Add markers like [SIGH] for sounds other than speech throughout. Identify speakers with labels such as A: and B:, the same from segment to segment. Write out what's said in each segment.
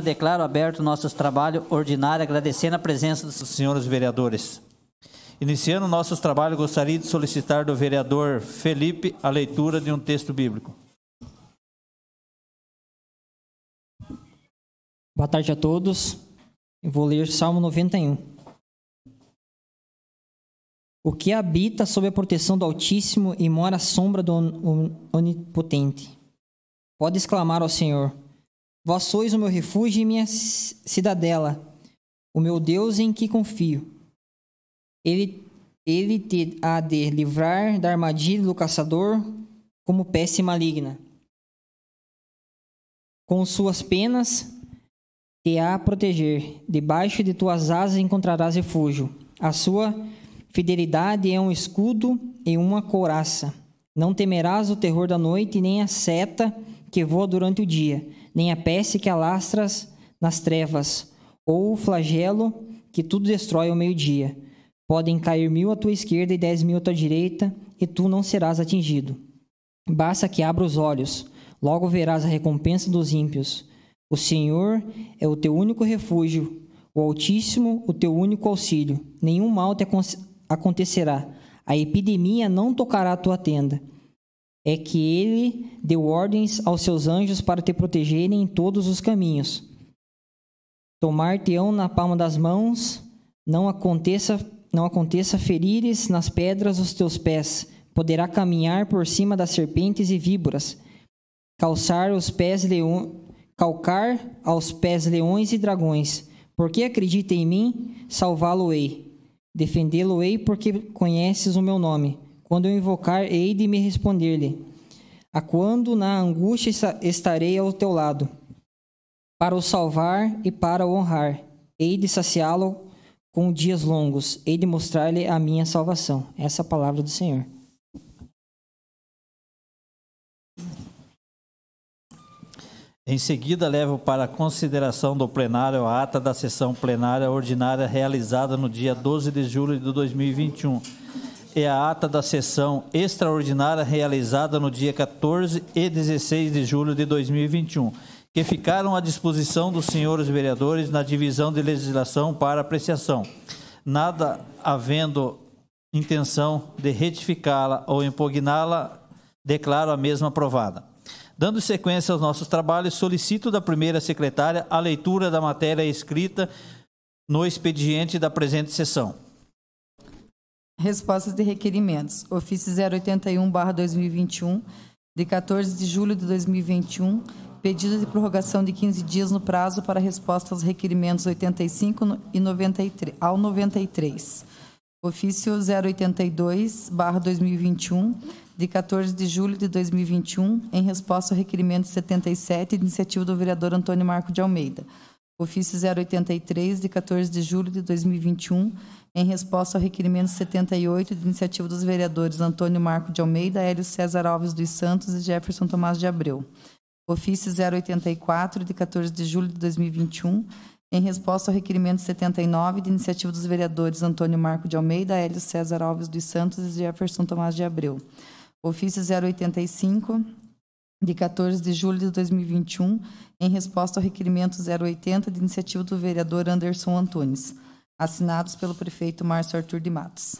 A: Declaro aberto nosso trabalho ordinário, agradecendo a presença dos senhores vereadores. Iniciando nossos trabalhos, gostaria de solicitar do vereador Felipe a leitura de
B: um texto bíblico.
C: Boa tarde a todos. Eu vou ler Salmo 91. O que habita sob a proteção do Altíssimo e mora à sombra do Onipotente, pode exclamar ao Senhor: Vós sois o meu refúgio e minha cidadela, o meu Deus em que confio. Ele, ele te há de livrar da armadilha do caçador como peste maligna. Com suas penas te há proteger, debaixo de tuas asas encontrarás refúgio. A sua fidelidade é um escudo e uma couraça. Não temerás o terror da noite, nem a seta que voa durante o dia nem a peste que alastras nas trevas, ou o flagelo que tudo destrói ao meio-dia. Podem cair mil à tua esquerda e dez mil à tua direita, e tu não serás atingido. Basta que abra os olhos, logo verás a recompensa dos ímpios. O Senhor é o teu único refúgio, o Altíssimo o teu único auxílio. Nenhum mal te acontecerá. A epidemia não tocará a tua tenda é que ele deu ordens aos seus anjos para te protegerem em todos os caminhos. Tomar-te-ão na palma das mãos, não aconteça, não aconteça ferires nas pedras os teus pés. Poderá caminhar por cima das serpentes e víboras. Calçar os pés leão, calcar aos pés leões e dragões. Porque acredita em mim, salvá-lo-ei. Defendê-lo-ei porque conheces o meu nome quando eu invocar, hei de me responder-lhe. A quando na angústia estarei ao teu lado, para o salvar e para o honrar. Hei de saciá-lo com dias longos, hei de mostrar-lhe a minha salvação. Essa é a palavra do Senhor.
A: Em seguida, levo para a consideração do plenário a ata da sessão plenária ordinária realizada no dia 12 de julho de 2021 é a ata da sessão extraordinária realizada no dia 14 e 16 de julho de 2021, que ficaram à disposição dos senhores vereadores na divisão de legislação para apreciação. Nada havendo intenção de retificá-la ou impugná-la, declaro a mesma aprovada. Dando sequência aos nossos trabalhos, solicito da primeira secretária a leitura da matéria escrita no expediente da presente sessão.
D: Respostas de requerimentos. Ofício 081-2021, de 14 de julho de 2021, pedido de prorrogação de 15 dias no prazo para resposta aos requerimentos 85 e 93, ao 93. Ofício 082-2021, de 14 de julho de 2021, em resposta ao requerimento 77, de iniciativa do vereador Antônio Marco de Almeida. Ofício 083, de 14 de julho de 2021, em resposta ao requerimento 78 de iniciativa dos vereadores Antônio Marco de Almeida, Hélio César Alves dos Santos e Jefferson Tomás de Abreu. Ofício 084, de 14 de julho de 2021, em resposta ao requerimento 79 de iniciativa dos vereadores Antônio Marco de Almeida, Hélio César Alves dos Santos e Jefferson Tomás de Abreu. Ofício 085, de 14 de julho de 2021, em resposta ao requerimento 080 de iniciativa do vereador Anderson Antunes assinados pelo prefeito Márcio Arthur de Matos.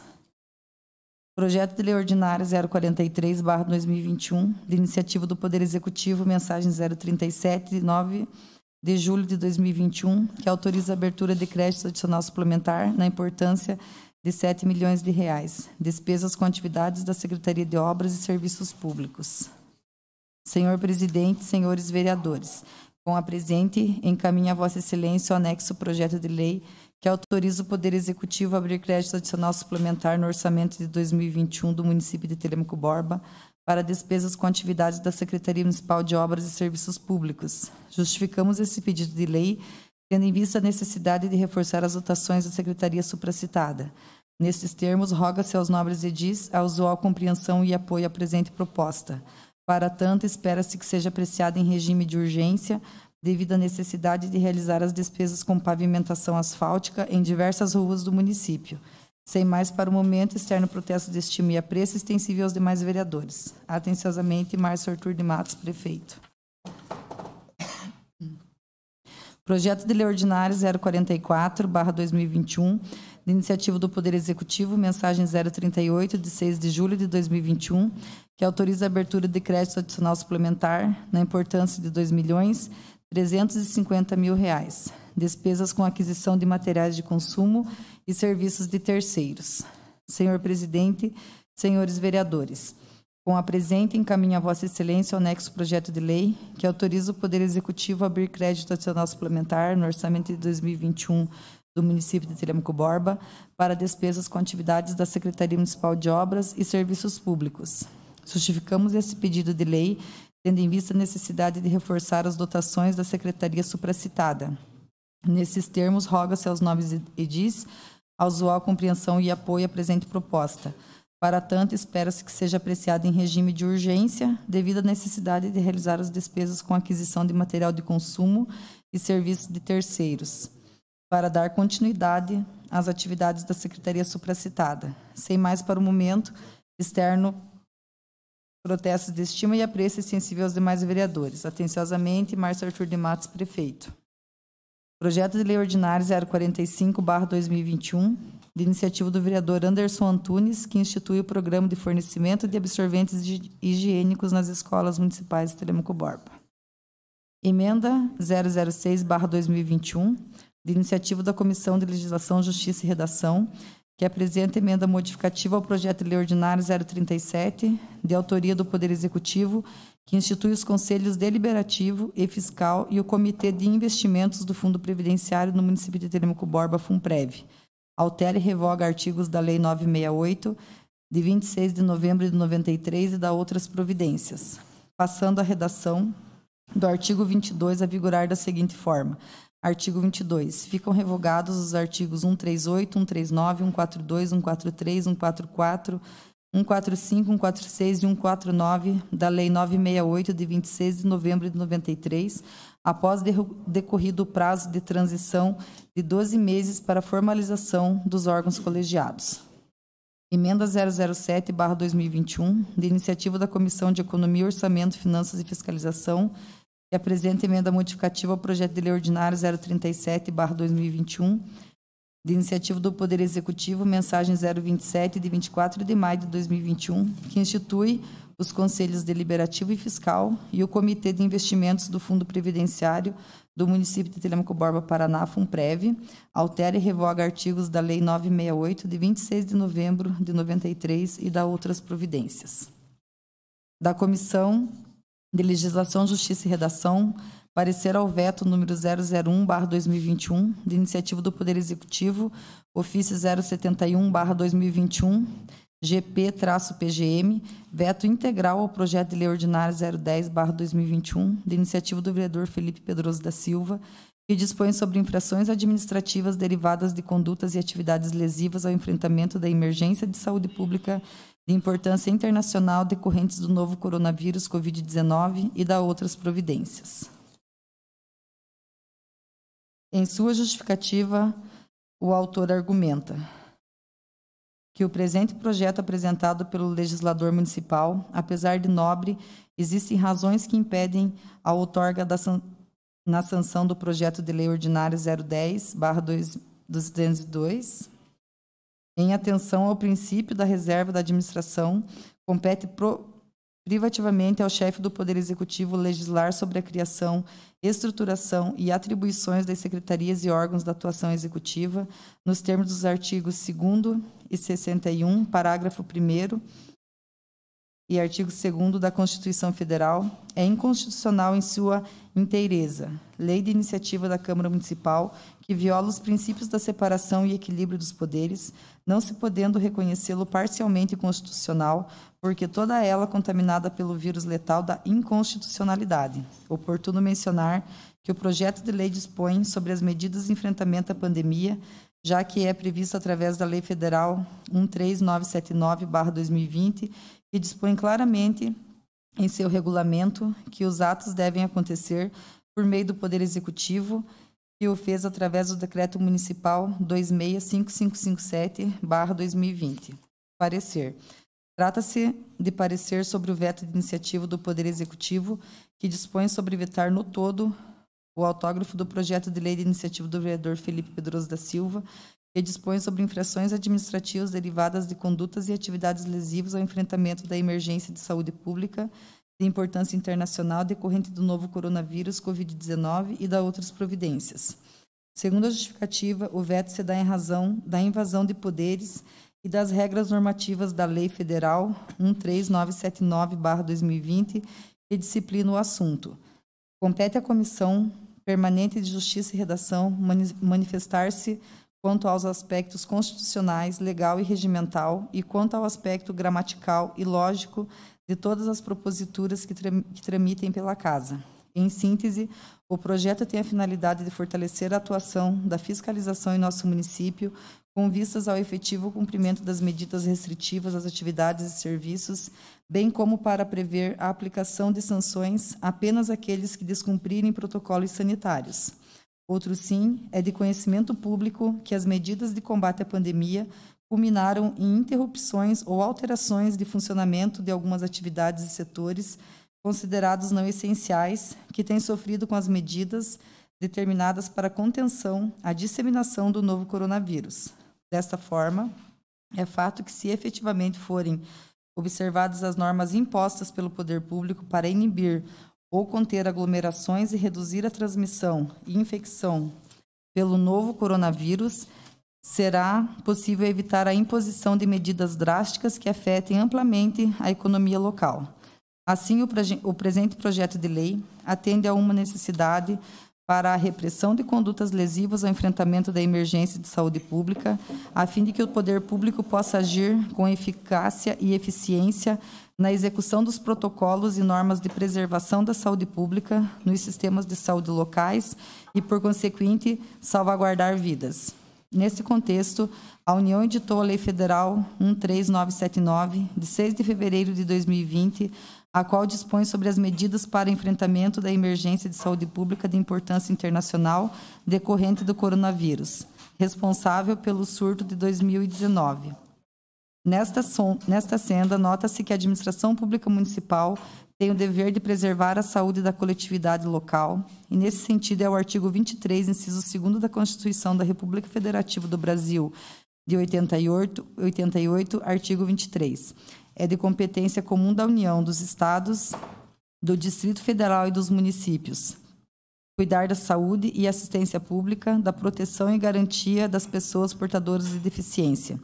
D: Projeto de Lei Ordinária 043-2021, de iniciativa do Poder Executivo, mensagem 037, de 9 de julho de 2021, que autoriza a abertura de crédito adicional suplementar na importância de 7 milhões de reais, despesas com atividades da Secretaria de Obras e Serviços Públicos. Senhor presidente, senhores vereadores, com a presente encaminho a vossa excelência o anexo projeto de lei que autoriza o Poder Executivo a abrir crédito adicional suplementar no orçamento de 2021 do município de Telemaco Borba para despesas com atividades da Secretaria Municipal de Obras e Serviços Públicos. Justificamos esse pedido de lei tendo em vista a necessidade de reforçar as dotações da secretaria supracitada. Nesses termos, roga-se aos nobres edis a usual compreensão e apoio à presente proposta. Para tanto, espera-se que seja apreciada em regime de urgência devido à necessidade de realizar as despesas com pavimentação asfáltica em diversas ruas do município. Sem mais para o momento, externo protesto de estima e apreço é extensível aos demais vereadores. Atenciosamente, Márcio Arthur de Matos, prefeito. Projeto de Lei Ordinária 044-2021, de iniciativa do Poder Executivo, mensagem 038, de 6 de julho de 2021, que autoriza a abertura de crédito adicional suplementar na importância de 2 milhões 350 mil reais. Despesas com aquisição de materiais de consumo e serviços de terceiros. Senhor presidente, senhores vereadores, com a presente encaminho a Vossa Excelência o anexo projeto de lei que autoriza o Poder Executivo a abrir crédito adicional suplementar no orçamento de 2021 do município de Telemaco Borba para despesas com atividades da Secretaria Municipal de Obras e Serviços Públicos. Justificamos esse pedido de lei tendo em vista a necessidade de reforçar as dotações da secretaria supracitada. Nesses termos, roga-se aos nobres edis usual compreensão e apoio à presente proposta. Para tanto, espera-se que seja apreciada em regime de urgência, devido à necessidade de realizar as despesas com aquisição de material de consumo e serviços de terceiros, para dar continuidade às atividades da Secretaria supracitada. Sem mais para o momento, externo protestos de estima e apreço sensível aos demais vereadores. Atenciosamente, Márcio Arthur de Matos, prefeito. Projeto de Lei Ordinária 045-2021, de iniciativa do vereador Anderson Antunes, que institui o Programa de Fornecimento de Absorventes Higiênicos nas Escolas Municipais de Telemaco Borba. Emenda 006-2021, de iniciativa da Comissão de Legislação, Justiça e Redação, que apresenta emenda modificativa ao projeto de lei ordinário 037, de autoria do Poder Executivo, que institui os conselhos deliberativo e fiscal e o Comitê de Investimentos do Fundo Previdenciário no município de Telemaco Borba, Funprev. Altera e revoga artigos da Lei 968, de 26 de novembro de 93 e da outras providências. Passando à redação do artigo 22 a vigorar da seguinte forma: Artigo 22. Ficam revogados os artigos 138, 139, 142, 143, 144, 145, 146 e 149 da Lei 968, de 26 de novembro de 93, após decorrido o prazo de transição de 12 meses para formalização dos órgãos colegiados. Emenda 007-2021, de iniciativa da Comissão de Economia, Orçamento, Finanças e Fiscalização, e apresenta emenda modificativa ao projeto de lei ordinário 037/2021 de iniciativa do Poder Executivo, mensagem 027 de 24 de maio de 2021, que institui os conselhos deliberativo e fiscal e o Comitê de Investimentos do Fundo Previdenciário do município de Telemaco Borba, Paraná, FUNPREV, altera e revoga artigos da Lei 968 de 26 de novembro de 93 e da outras providências. Da comissão de Legislação, Justiça e Redação, parecer ao veto número 001/2021, de iniciativa do Poder Executivo, ofício 071/2021, GP-PGM, veto integral ao projeto de lei ordinário 010/2021, de iniciativa do vereador Felipe Pedroso da Silva, que dispõe sobre infrações administrativas derivadas de condutas e atividades lesivas ao enfrentamento da emergência de saúde pública de importância internacional decorrentes do novo coronavírus Covid-19 e da outras providências. Em sua justificativa, o autor argumenta que o presente projeto apresentado pelo legislador municipal, apesar de nobre, existem razões que impedem a outorga da san na sanção do projeto de lei ordinário 010/202 em atenção ao princípio da reserva da administração, compete privativamente ao chefe do Poder Executivo legislar sobre a criação, estruturação e atribuições das secretarias e órgãos da atuação executiva, nos termos dos artigos 2 e 61, parágrafo 1 e artigo 2 da Constituição Federal, é inconstitucional em sua inteireza. Lei de iniciativa da Câmara Municipal, que viola os princípios da separação e equilíbrio dos poderes, não se podendo reconhecê-lo parcialmente constitucional, porque toda ela contaminada pelo vírus letal da inconstitucionalidade. Oportuno mencionar que o projeto de lei dispõe sobre as medidas de enfrentamento à pandemia, já que é previsto através da Lei Federal 13979/2020, que dispõe claramente em seu regulamento que os atos devem acontecer por meio do Poder Executivo e o fez através do Decreto Municipal 265557-2020. Parecer. Trata-se de parecer sobre o veto de iniciativa do Poder Executivo, que dispõe sobre vetar no todo o autógrafo do projeto de lei de iniciativa do vereador Felipe Pedroso da Silva, que dispõe sobre infrações administrativas derivadas de condutas e atividades lesivas ao enfrentamento da emergência de saúde pública de importância internacional decorrente do novo coronavírus Covid-19 e da outras providências. Segundo a justificativa, o veto se dá em razão da invasão de poderes e das regras normativas da Lei Federal 13979-2020, que disciplina o assunto. Compete à Comissão Permanente de Justiça e Redação manifestar-se quanto aos aspectos constitucionais, legal e regimental e quanto ao aspecto gramatical e lógico de todas as proposituras que, tram, que tramitem pela Casa. Em síntese, o projeto tem a finalidade de fortalecer a atuação da fiscalização em nosso município, com vistas ao efetivo cumprimento das medidas restritivas às atividades e serviços, bem como para prever a aplicação de sanções apenas àqueles que descumprirem protocolos sanitários. Outro sim é de conhecimento público que as medidas de combate à pandemia culminaram em interrupções ou alterações de funcionamento de algumas atividades e setores considerados não essenciais, que têm sofrido com as medidas determinadas para contenção à disseminação do novo coronavírus. Desta forma, é fato que, se efetivamente forem observadas as normas impostas pelo poder público para inibir ou conter aglomerações e reduzir a transmissão e infecção pelo novo coronavírus, será possível evitar a imposição de medidas drásticas que afetem amplamente a economia local. Assim, o, o, presente projeto de lei atende a uma necessidade para a repressão de condutas lesivas ao enfrentamento da emergência de saúde pública, a fim de que o poder público possa agir com eficácia e eficiência na execução dos protocolos e normas de preservação da saúde pública nos sistemas de saúde locais e, por consequente, salvaguardar vidas. Neste contexto, a União editou a Lei Federal 13979, de 6 de fevereiro de 2020, a qual dispõe sobre as medidas para enfrentamento da emergência de saúde pública de importância internacional decorrente do coronavírus, responsável pelo surto de 2019. Nesta, som, nesta senda, nota-se que a administração pública municipal tem o dever de preservar a saúde da coletividade local, e nesse sentido é o artigo 23, inciso 2 da Constituição da República Federativa do Brasil, de 88, 88, artigo 23. É de competência comum da União, dos Estados, do Distrito Federal e dos municípios. Cuidar da saúde e assistência pública, da proteção e garantia das pessoas portadoras de deficiência.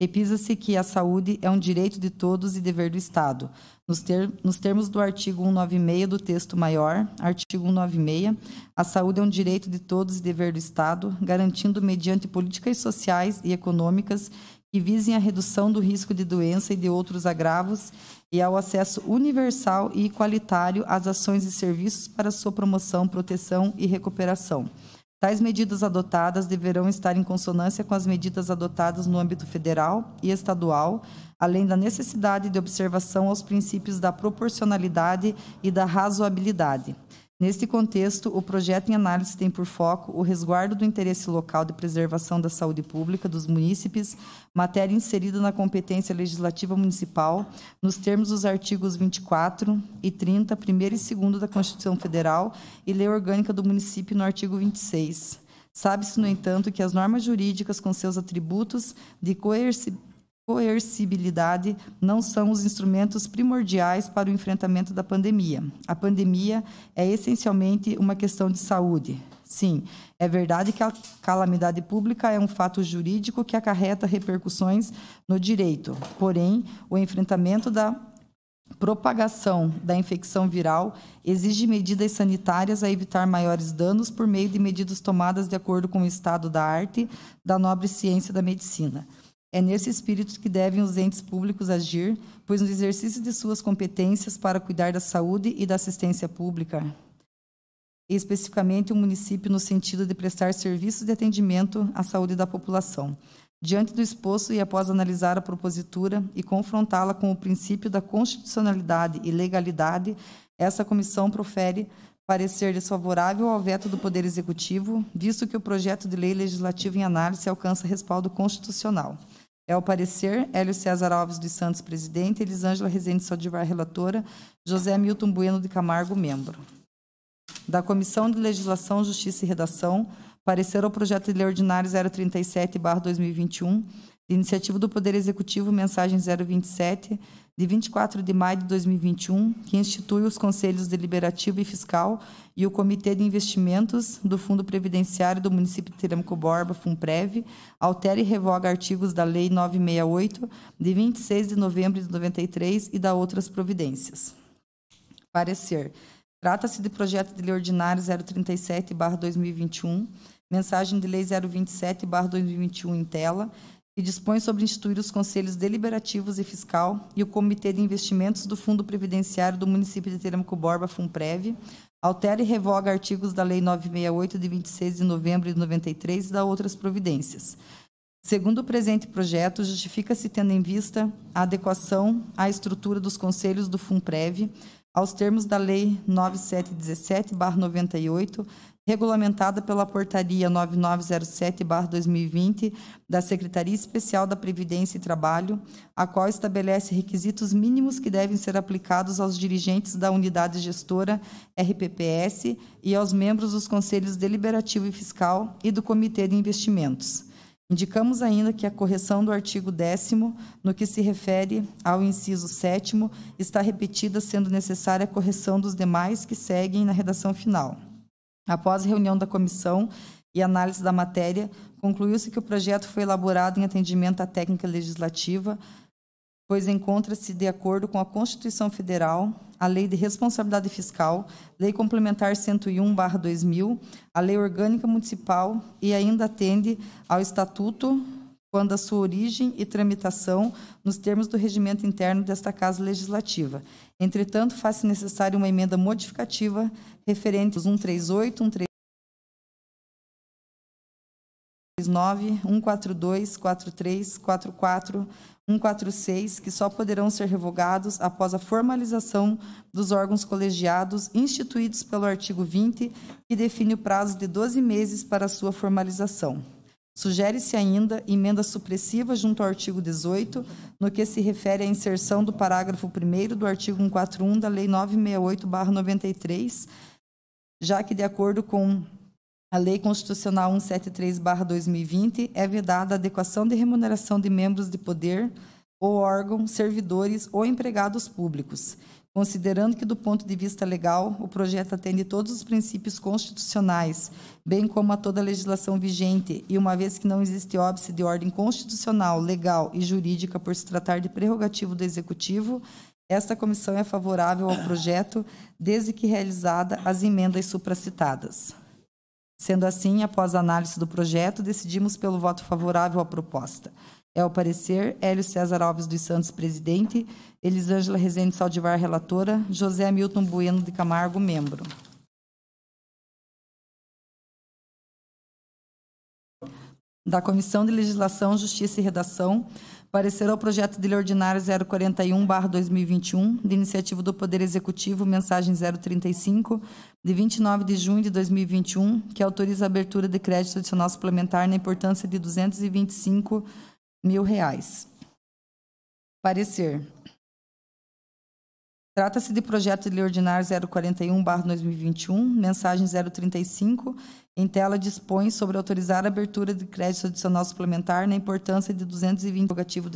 D: Repisa-se que a saúde é um direito de todos e dever do Estado, nos, ter, nos, termos do artigo 196 do texto maior, artigo 196, a saúde é um direito de todos e dever do Estado, garantindo mediante políticas sociais e econômicas que visem a redução do risco de doença e de outros agravos e ao acesso universal e igualitário às ações e serviços para sua promoção, proteção e recuperação. Tais medidas adotadas deverão estar em consonância com as medidas adotadas no âmbito federal e estadual, além da necessidade de observação aos princípios da proporcionalidade e da razoabilidade. Neste contexto, o projeto em análise tem por foco o resguardo do interesse local de preservação da saúde pública dos munícipes, matéria inserida na competência legislativa municipal, nos termos dos artigos 24 e 30, 1 e 2 da Constituição Federal e Lei Orgânica do Município, no artigo 26. Sabe-se, no entanto, que as normas jurídicas, com seus atributos de coercibilidade, coercibilidade não são os instrumentos primordiais para o enfrentamento da pandemia. A pandemia é essencialmente uma questão de saúde. Sim, é verdade que a calamidade pública é um fato jurídico que acarreta repercussões no direito. Porém, o enfrentamento da propagação da infecção viral exige medidas sanitárias a evitar maiores danos por meio de medidas tomadas de acordo com o estado da arte da nobre ciência da medicina. É nesse espírito que devem os entes públicos agir, pois no exercício de suas competências para cuidar da saúde e da assistência pública, e especificamente o município no sentido de prestar serviços de atendimento à saúde da população. Diante do exposto e após analisar a propositura e confrontá-la com o princípio da constitucionalidade e legalidade, essa comissão profere parecer desfavorável ao veto do Poder Executivo, visto que o projeto de lei legislativa em análise alcança respaldo constitucional. É o parecer, Hélio César Alves dos Santos, presidente, Elisângela Rezende Saldivar, relatora, José Milton Bueno de Camargo, membro. Da Comissão de Legislação, Justiça e Redação, parecer ao projeto de lei ordinário 037-2021, de iniciativa do Poder Executivo, mensagem 027, de 24 de maio de 2021, que institui os Conselhos Deliberativo e Fiscal e o Comitê de Investimentos do Fundo Previdenciário do município de Teremco Borba, FUNPREV, altera e revoga artigos da Lei 968, de 26 de novembro de 93 e da outras providências. Parecer. Trata-se de projeto de lei ordinário 037-2021, mensagem de lei 027-2021 em tela, e dispõe sobre instituir os conselhos deliberativos e fiscal e o Comitê de Investimentos do Fundo Previdenciário do município de Terâmico Borba, FUNPREV, altera e revoga artigos da Lei 968 de 26 de novembro de 93 e da outras providências. Segundo o presente projeto, justifica-se tendo em vista a adequação à estrutura dos conselhos do FUNPREV aos termos da Lei 9717/98 regulamentada pela Portaria 9907-2020 da Secretaria Especial da Previdência e Trabalho, a qual estabelece requisitos mínimos que devem ser aplicados aos dirigentes da unidade gestora RPPS e aos membros dos conselhos deliberativo e fiscal e do Comitê de Investimentos. Indicamos ainda que a correção do artigo 10, no que se refere ao inciso 7, está repetida, sendo necessária a correção dos demais que seguem na redação final. Após reunião da comissão e análise da matéria, concluiu-se que o projeto foi elaborado em atendimento à técnica legislativa, pois encontra-se de acordo com a Constituição Federal, a Lei de Responsabilidade Fiscal, Lei Complementar 101/2000, a Lei Orgânica Municipal e ainda atende ao Estatuto quando a sua origem e tramitação nos termos do regimento interno desta Casa Legislativa. Entretanto, faz-se necessária uma emenda modificativa referente aos 138, 139, 142, 43, 44, 146, que só poderão ser revogados após a formalização dos órgãos colegiados instituídos pelo artigo 20, que define o prazo de 12 meses para sua formalização. Sugere-se ainda emenda supressiva junto ao artigo 18, no que se refere à inserção do parágrafo 1 do artigo 141 da Lei 968-93, já que, de acordo com a Lei Constitucional 173-2020, é vedada a adequação de remuneração de membros de poder ou órgão, servidores ou empregados públicos, considerando que, do ponto de vista legal, o projeto atende todos os princípios constitucionais, bem como a toda a legislação vigente, e uma vez que não existe óbice de ordem constitucional, legal e jurídica por se tratar de prerrogativo do Executivo, esta comissão é favorável ao projeto, desde que realizada as emendas supracitadas. Sendo assim, após a análise do projeto, decidimos pelo voto favorável à proposta. É o parecer. Hélio César Alves dos Santos, presidente. Elisângela Rezende Saldivar, relatora. José Milton Bueno de Camargo, membro. Da Comissão de Legislação, Justiça e Redação, parecer ao projeto de lei ordinário 041/2021, de iniciativa do Poder Executivo, mensagem 035, de 29 de junho de 2021, que autoriza a abertura de crédito adicional suplementar na importância de 225 mil reais. Parecer. Trata-se de projeto de lei ordinária 041-2021, mensagem 035, em tela dispõe sobre autorizar a abertura de crédito adicional suplementar na importância de 220 rogativo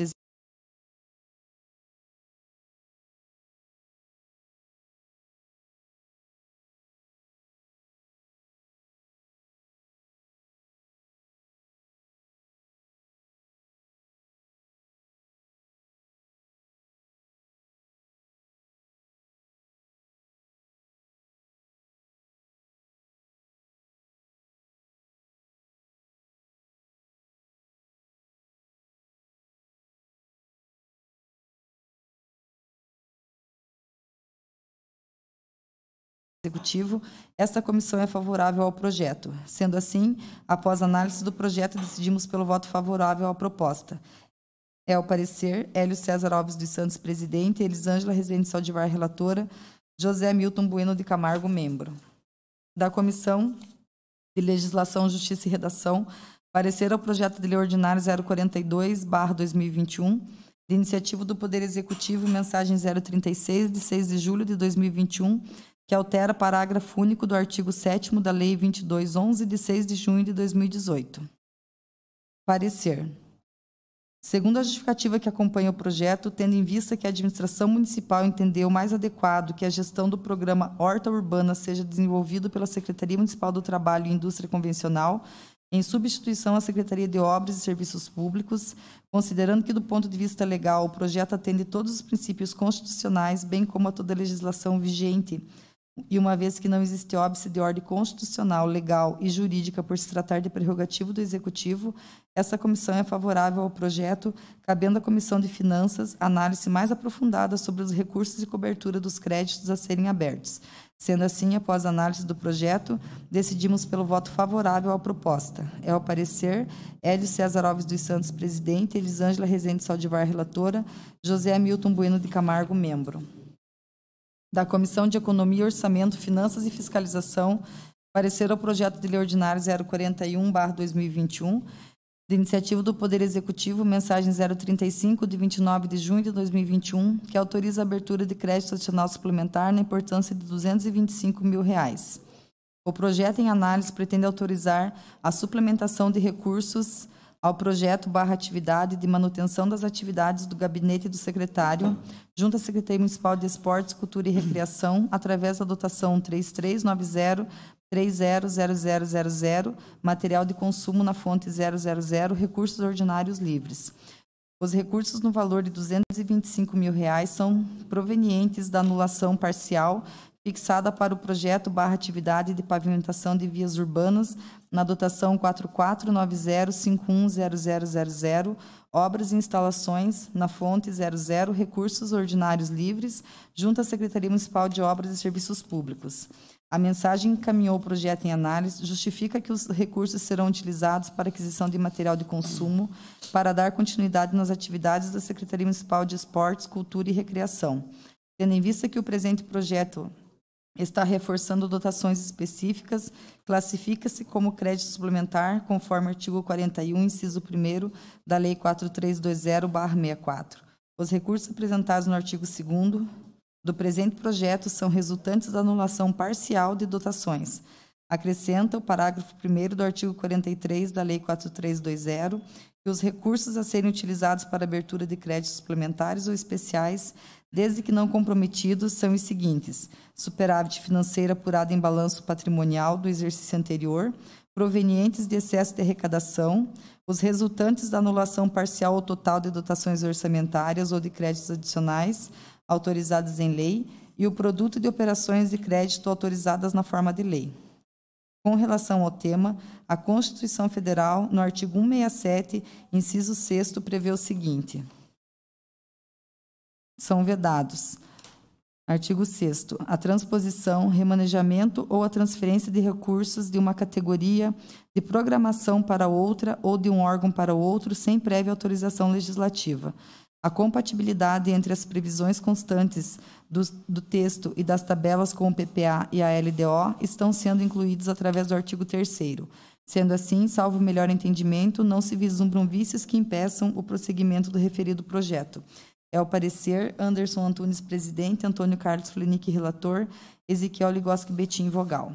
D: Executivo, esta comissão é favorável ao projeto. Sendo assim, após análise do projeto, decidimos pelo voto favorável à proposta. É o parecer Hélio César Alves dos Santos, presidente, Elisângela Rezende Saldivar, relatora, José Milton Bueno de Camargo, membro. Da Comissão de Legislação, Justiça e Redação, parecer ao projeto de lei ordinário 042-2021, de iniciativa do Poder Executivo, mensagem 036, de 6 de julho de 2021, que altera parágrafo único do artigo 7 da Lei 2211, de 6 de junho de 2018. Parecer. Segundo a justificativa que acompanha o projeto, tendo em vista que a administração municipal entendeu mais adequado que a gestão do programa Horta Urbana seja desenvolvido pela Secretaria Municipal do Trabalho e Indústria Convencional, em substituição à Secretaria de Obras e Serviços Públicos, considerando que, do ponto de vista legal, o projeto atende todos os princípios constitucionais, bem como a toda a legislação vigente, e uma vez que não existe óbice de ordem constitucional, legal e jurídica por se tratar de prerrogativo do Executivo, essa comissão é favorável ao projeto, cabendo à Comissão de Finanças análise mais aprofundada sobre os recursos e cobertura dos créditos a serem abertos. Sendo assim, após análise do projeto, decidimos pelo voto favorável à proposta. É o parecer Hélio César Alves dos Santos, presidente, Elisângela Rezende Saldivar, relatora, José Hamilton Bueno de Camargo, membro da Comissão de Economia, Orçamento, Finanças e Fiscalização, parecer ao projeto de lei ordinário 041/2021, de iniciativa do Poder Executivo, mensagem 035 de 29 de junho de 2021, que autoriza a abertura de crédito adicional suplementar na importância de 225 mil reais. O projeto em análise pretende autorizar a suplementação de recursos ao projeto barra atividade de manutenção das atividades do gabinete do secretário, junto à Secretaria Municipal de Esportes, Cultura e Recreação, através da dotação 3390 300000, material de consumo na fonte 000, recursos ordinários livres. Os recursos no valor de R$ 225 mil reais são provenientes da anulação parcial fixada para o projeto barra atividade de pavimentação de vias urbanas na dotação 4490510000, obras e instalações na fonte 00, recursos ordinários livres, junto à Secretaria Municipal de Obras e Serviços Públicos. A mensagem que encaminhou o projeto em análise justifica que os recursos serão utilizados para aquisição de material de consumo para dar continuidade nas atividades da Secretaria Municipal de Esportes, Cultura e Recreação. Tendo em vista que o presente projeto está reforçando dotações específicas, classifica-se como crédito suplementar, conforme o artigo 41, inciso 1 da Lei 4320-64. Os recursos apresentados no artigo 2 do presente projeto são resultantes da anulação parcial de dotações. Acrescenta o parágrafo 1 do artigo 43 da Lei 4320 que os recursos a serem utilizados para abertura de créditos suplementares ou especiais desde que não comprometidos, são os seguintes: superávit financeiro apurado em balanço patrimonial do exercício anterior, provenientes de excesso de arrecadação, os resultantes da anulação parcial ou total de dotações orçamentárias ou de créditos adicionais autorizados em lei e o produto de operações de crédito autorizadas na forma de lei. Com relação ao tema, a Constituição Federal, no artigo 167, inciso 6, prevê o seguinte: são vedados. Artigo 6 A transposição, remanejamento ou a transferência de recursos de uma categoria de programação para outra ou de um órgão para outro sem prévia autorização legislativa. A compatibilidade entre as previsões constantes do, do, texto e das tabelas com o PPA e a LDO estão sendo incluídos através do artigo 3 Sendo assim, salvo melhor entendimento, não se vislumbram vícios que impeçam o prosseguimento do referido projeto. É o parecer, Anderson Antunes, presidente, Antônio Carlos Flenick, relator, Ezequiel Ligoski Betim, vogal.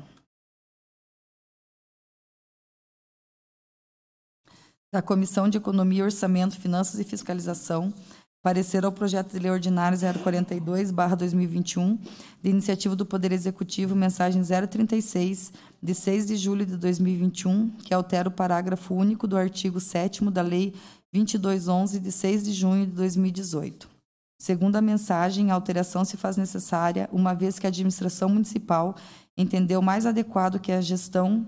D: Da Comissão de Economia, Orçamento, Finanças e Fiscalização, parecer ao projeto de lei ordinário 042/2021, de iniciativa do Poder Executivo, mensagem 036, de 6 de julho de 2021, que altera o parágrafo único do artigo 7 da Lei 2211, de 6 de junho de 2018. Segundo a mensagem, a alteração se faz necessária, uma vez que a administração municipal entendeu mais adequado que a gestão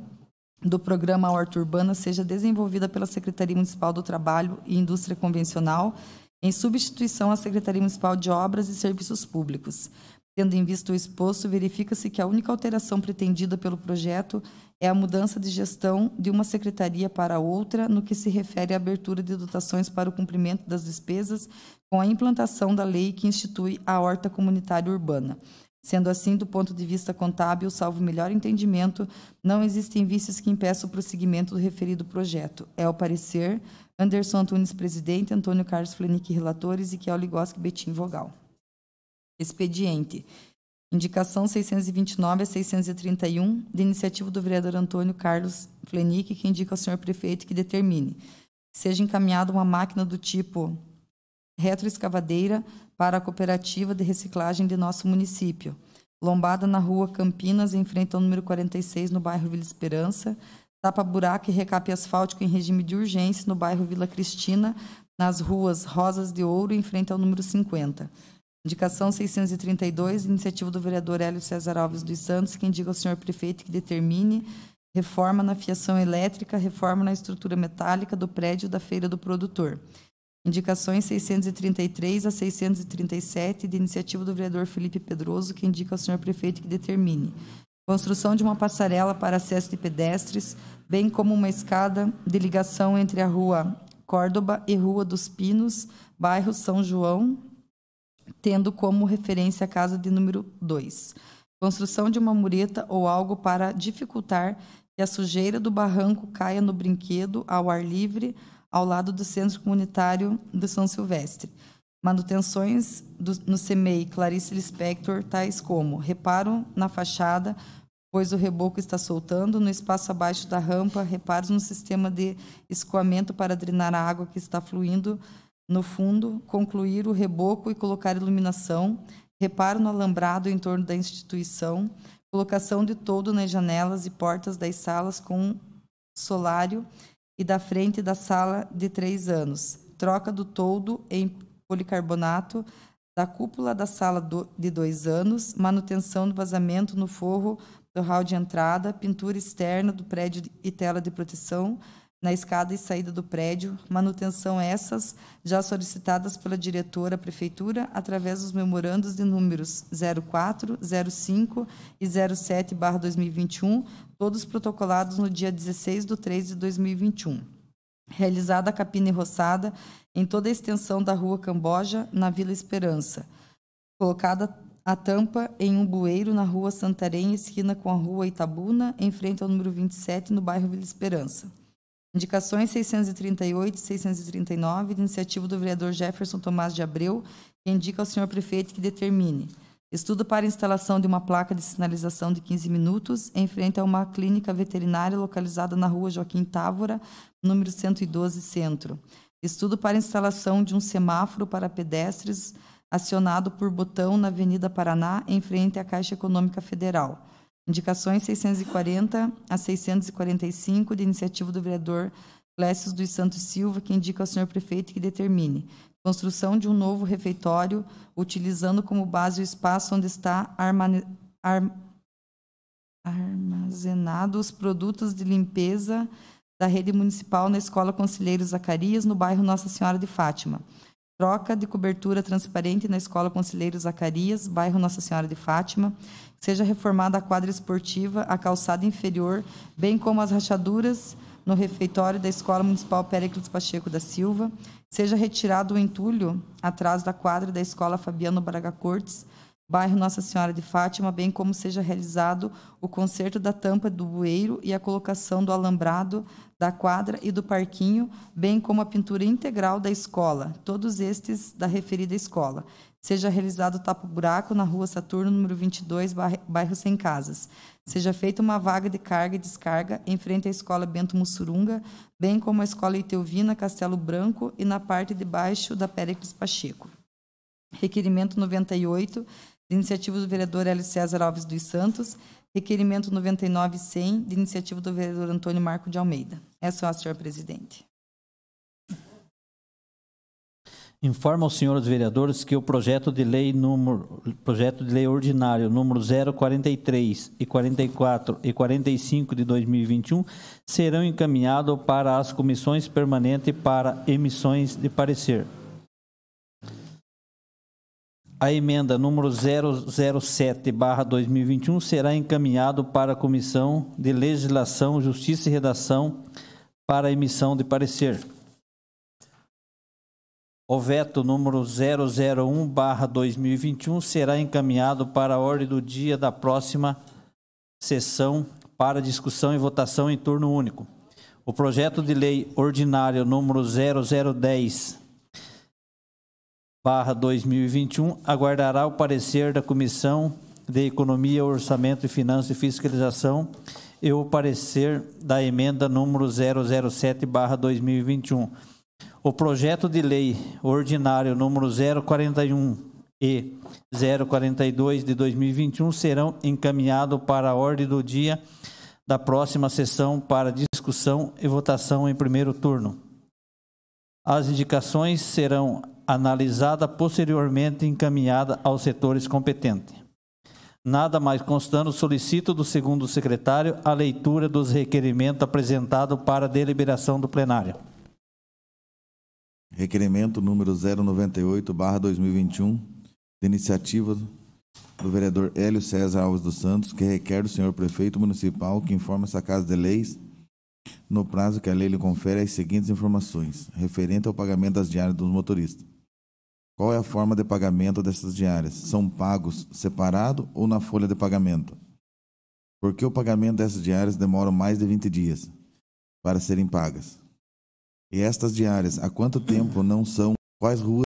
D: do programa Horta Urbana seja desenvolvida pela Secretaria Municipal do Trabalho e Indústria Convencional, em substituição à Secretaria Municipal de Obras e Serviços Públicos. Tendo em vista o exposto, verifica-se que a única alteração pretendida pelo projeto é a mudança de gestão de uma secretaria para outra no que se refere à abertura de dotações para o cumprimento das despesas com a implantação da lei que institui a horta comunitária urbana. Sendo assim, do ponto de vista contábil, salvo melhor entendimento, não existem vícios que impeçam o prosseguimento do referido projeto. É o parecer Anderson Antunes, presidente, Antônio Carlos Flenick, relatores e Kiel Ligoski, Betim Vogal. Expediente. Indicação 629 a 631, de iniciativa do vereador Antônio Carlos Flenick, que indica ao senhor prefeito que determine seja encaminhada uma máquina do tipo retroescavadeira para a cooperativa de reciclagem de nosso município, lombada na rua Campinas, em frente ao número 46, no bairro Vila Esperança, tapa-buraco e recape asfáltico em regime de urgência no bairro Vila Cristina, nas ruas Rosas de Ouro, em frente ao número 50. Indicação 632, iniciativa do vereador Hélio César Alves dos Santos, que indica ao senhor prefeito que determine reforma na fiação elétrica, reforma na estrutura metálica do prédio da feira do produtor. Indicações 633 a 637, de iniciativa do vereador Felipe Pedroso, que indica ao senhor prefeito que determine construção de uma passarela para acesso de pedestres, bem como uma escada de ligação entre a rua Córdoba e Rua dos Pinos, bairro São João, tendo como referência a casa de número 2. Construção de uma mureta ou algo para dificultar que a sujeira do barranco caia no brinquedo ao ar livre ao lado do Centro Comunitário do São Silvestre. Manutenções do, no CMEI Clarice Lispector, tais como reparo na fachada, pois o reboco está soltando, no espaço abaixo da rampa, reparos no sistema de escoamento para drenar a água que está fluindo no fundo, concluir o reboco e colocar iluminação, reparo no alambrado em torno da instituição, colocação de todo nas janelas e portas das salas com solário e da frente da sala de três anos, troca do todo em policarbonato, da cúpula da sala do, de dois anos, manutenção do vazamento no forro do hall de entrada, pintura externa do prédio e tela de proteção, na escada e saída do prédio, manutenção essas já solicitadas pela diretora à prefeitura através dos memorandos de números 04, 05 e 07/2021, todos protocolados no dia 16 de 3 de 2021. Realizada a capina e roçada em toda a extensão da Rua Camboja, na Vila Esperança. Colocada a tampa em um bueiro na Rua Santarém, esquina com a Rua Itabuna, em frente ao número 27, no bairro Vila Esperança. Indicações 638 e 639, iniciativa do vereador Jefferson Tomás de Abreu, que indica ao senhor prefeito que determine estudo para instalação de uma placa de sinalização de 15 minutos em frente a uma clínica veterinária localizada na rua Joaquim Távora, número 112 Centro. Estudo para instalação de um semáforo para pedestres acionado por botão na Avenida Paraná, em frente à Caixa Econômica Federal. Indicações 640 a 645, de iniciativa do vereador Lécio dos Santos Silva, que indica ao senhor prefeito que determine construção de um novo refeitório, utilizando como base o espaço onde está armane... ar... armazenado os produtos de limpeza da rede municipal na Escola Conselheiro Zacarias, no bairro Nossa Senhora de Fátima. Troca de cobertura transparente na Escola Conselheiro Zacarias, bairro Nossa Senhora de Fátima. Seja reformada a quadra esportiva, a calçada inferior, bem como as rachaduras no refeitório da Escola Municipal Péricles Pacheco da Silva. Seja retirado o entulho atrás da quadra da Escola Fabiano Braga Cortes, bairro Nossa Senhora de Fátima, bem como seja realizado o conserto da tampa do bueiro e a colocação do alambrado da quadra e do parquinho, bem como a pintura integral da escola, todos estes da referida escola. Seja realizado o tapo-buraco na rua Saturno, número 22, bairro Sem Casas. Seja feita uma vaga de carga e descarga em frente à escola Bento Mussurunga, bem como a escola Iteuvina, Castelo Branco e na parte de baixo da Péricles Pacheco. Requerimento 98 de iniciativa do vereador Hélio César Alves dos Santos, requerimento 99 de iniciativa do vereador Antônio Marco de Almeida. É só, senhor presidente.
A: Informa aos senhores vereadores que o projeto de lei número projeto de lei ordinário número 043 e 44 e 45 de 2021 serão encaminhados para as comissões permanentes para emissões de parecer a emenda número 007 2021 será encaminhado para a Comissão de Legislação, Justiça e Redação para emissão de parecer. O veto número 001 2021 será encaminhado para a ordem do dia da próxima sessão para discussão e votação em turno único. O projeto de lei ordinário número 0010 barra 2021 aguardará o parecer da Comissão de Economia, Orçamento e Finanças e Fiscalização e o parecer da emenda número 007 barra 2021. O projeto de lei ordinário número 041 e 042 de 2021 serão encaminhados para a ordem do dia da próxima sessão para discussão e votação em primeiro turno. As indicações serão analisada posteriormente encaminhada aos setores competentes. Nada mais constando, solicito do segundo secretário a leitura dos requerimentos apresentados para deliberação do plenário.
E: Requerimento número 098/2021, de iniciativa do vereador Hélio César Alves dos Santos, que requer do senhor prefeito municipal que informe essa Casa de Leis no prazo que a lei lhe confere as seguintes informações referente ao pagamento das diárias dos motoristas qual é a forma de pagamento dessas diárias? São pagos separado ou na folha de pagamento? Por que o pagamento dessas diárias demora mais de 20 dias para serem pagas? E estas diárias, há quanto tempo não são? Quais ruas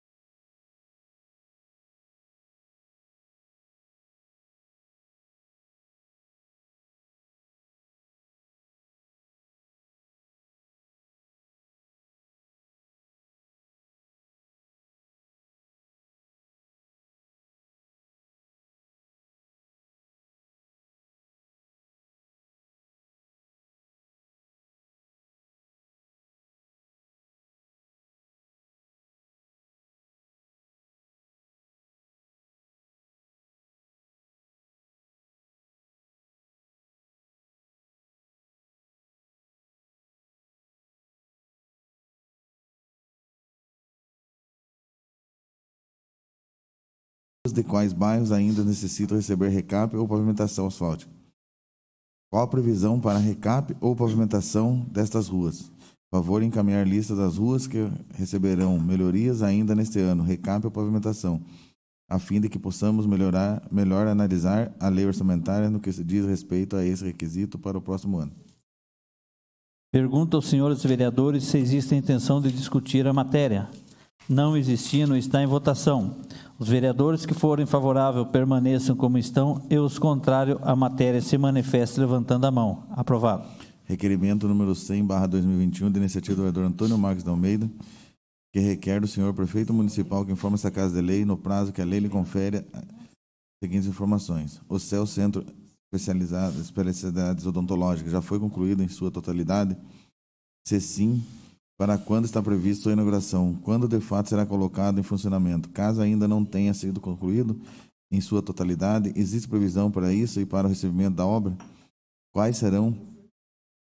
E: de quais bairros ainda necessitam receber recap ou pavimentação asfáltica? Qual a previsão para recap ou pavimentação destas ruas? Favor encaminhar lista das ruas que receberão melhorias ainda neste ano, recap ou pavimentação, a fim de que possamos melhorar, melhor analisar a lei orçamentária no que se diz respeito a esse requisito para o próximo ano.
A: Pergunto aos senhores vereadores se existe a intenção de discutir a matéria. Não existindo, está em votação. Os vereadores que forem favoráveis permaneçam como estão e os contrários
E: à matéria se manifestem levantando a mão. Aprovado. Requerimento número 100, barra 2021, de iniciativa do vereador Antônio Marques da Almeida, que requer do senhor prefeito municipal que informe essa casa de lei no prazo que a lei lhe confere as seguintes informações. O CEL Centro Especializado Especialidades Odontológicas já foi concluído em sua totalidade? Se sim, para quando está prevista a inauguração, quando de fato será colocado em funcionamento. Caso ainda não tenha sido concluído em sua totalidade, existe previsão para isso e para o recebimento da obra? Quais serão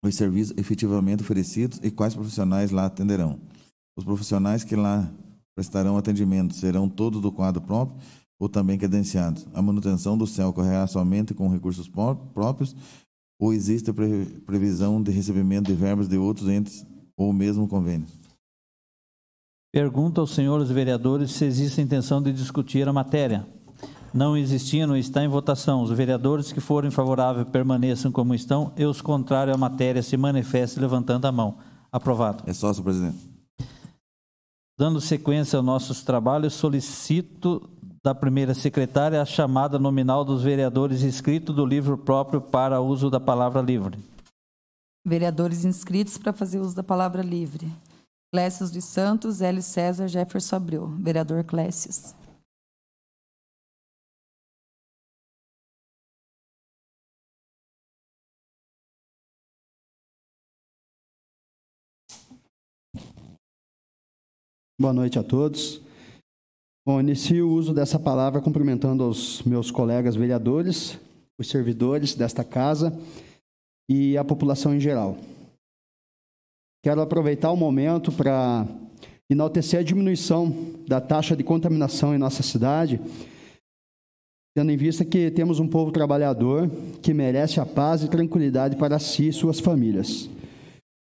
E: os serviços efetivamente oferecidos e quais profissionais lá atenderão? Os profissionais que lá prestarão atendimento serão todos do quadro próprio ou também credenciados? A manutenção do céu ocorrerá somente com recursos próprios ou existe previsão de recebimento de verbas de outros entes ou o mesmo convênio.
A: Pergunta aos senhores vereadores se existe intenção de discutir a matéria. Não existindo, está em votação. Os vereadores que forem favoráveis permaneçam como estão e os contrários à matéria se manifestem levantando a mão. Aprovado. É
E: só, senhor presidente.
A: Dando sequência aos nossos trabalhos, solicito da primeira secretária a chamada nominal dos vereadores escrito do livro próprio para uso da palavra livre.
D: Vereadores inscritos para fazer uso da palavra livre. Clécios dos Santos, Hélio César, Jefferson Abreu. Vereador
B: Clécios.
F: Boa noite a todos. Bom, inicio o uso dessa palavra cumprimentando os meus colegas vereadores, os servidores desta casa e a população em geral. Quero aproveitar o momento para enaltecer a diminuição da taxa de contaminação em nossa cidade, tendo em vista que temos um povo trabalhador que merece a paz e tranquilidade para si e suas famílias.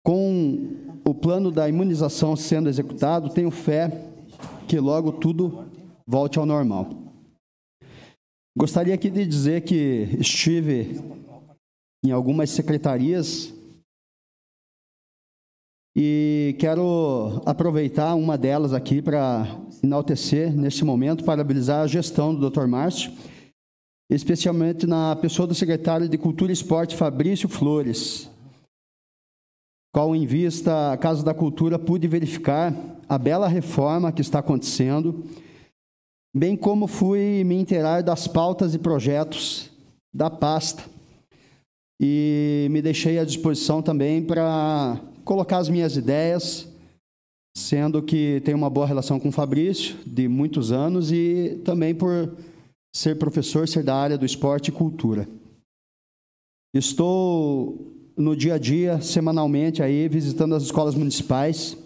F: Com o plano da imunização sendo executado, tenho fé que logo tudo volte ao normal. Gostaria aqui de dizer que estive em algumas secretarias. E quero aproveitar uma delas aqui para enaltecer neste momento, parabenizar a gestão do Dr. Márcio, especialmente na pessoa do secretário de Cultura e Esporte, Fabrício Flores, qual em vista a Casa da Cultura pude verificar a bela reforma que está acontecendo, bem como fui me inteirar das pautas e projetos da pasta e me deixei à disposição também para colocar as minhas ideias, sendo que tenho uma boa relação com o Fabrício de muitos anos e também por ser professor, ser da área do esporte e cultura. Estou no dia a dia, semanalmente aí visitando as escolas municipais.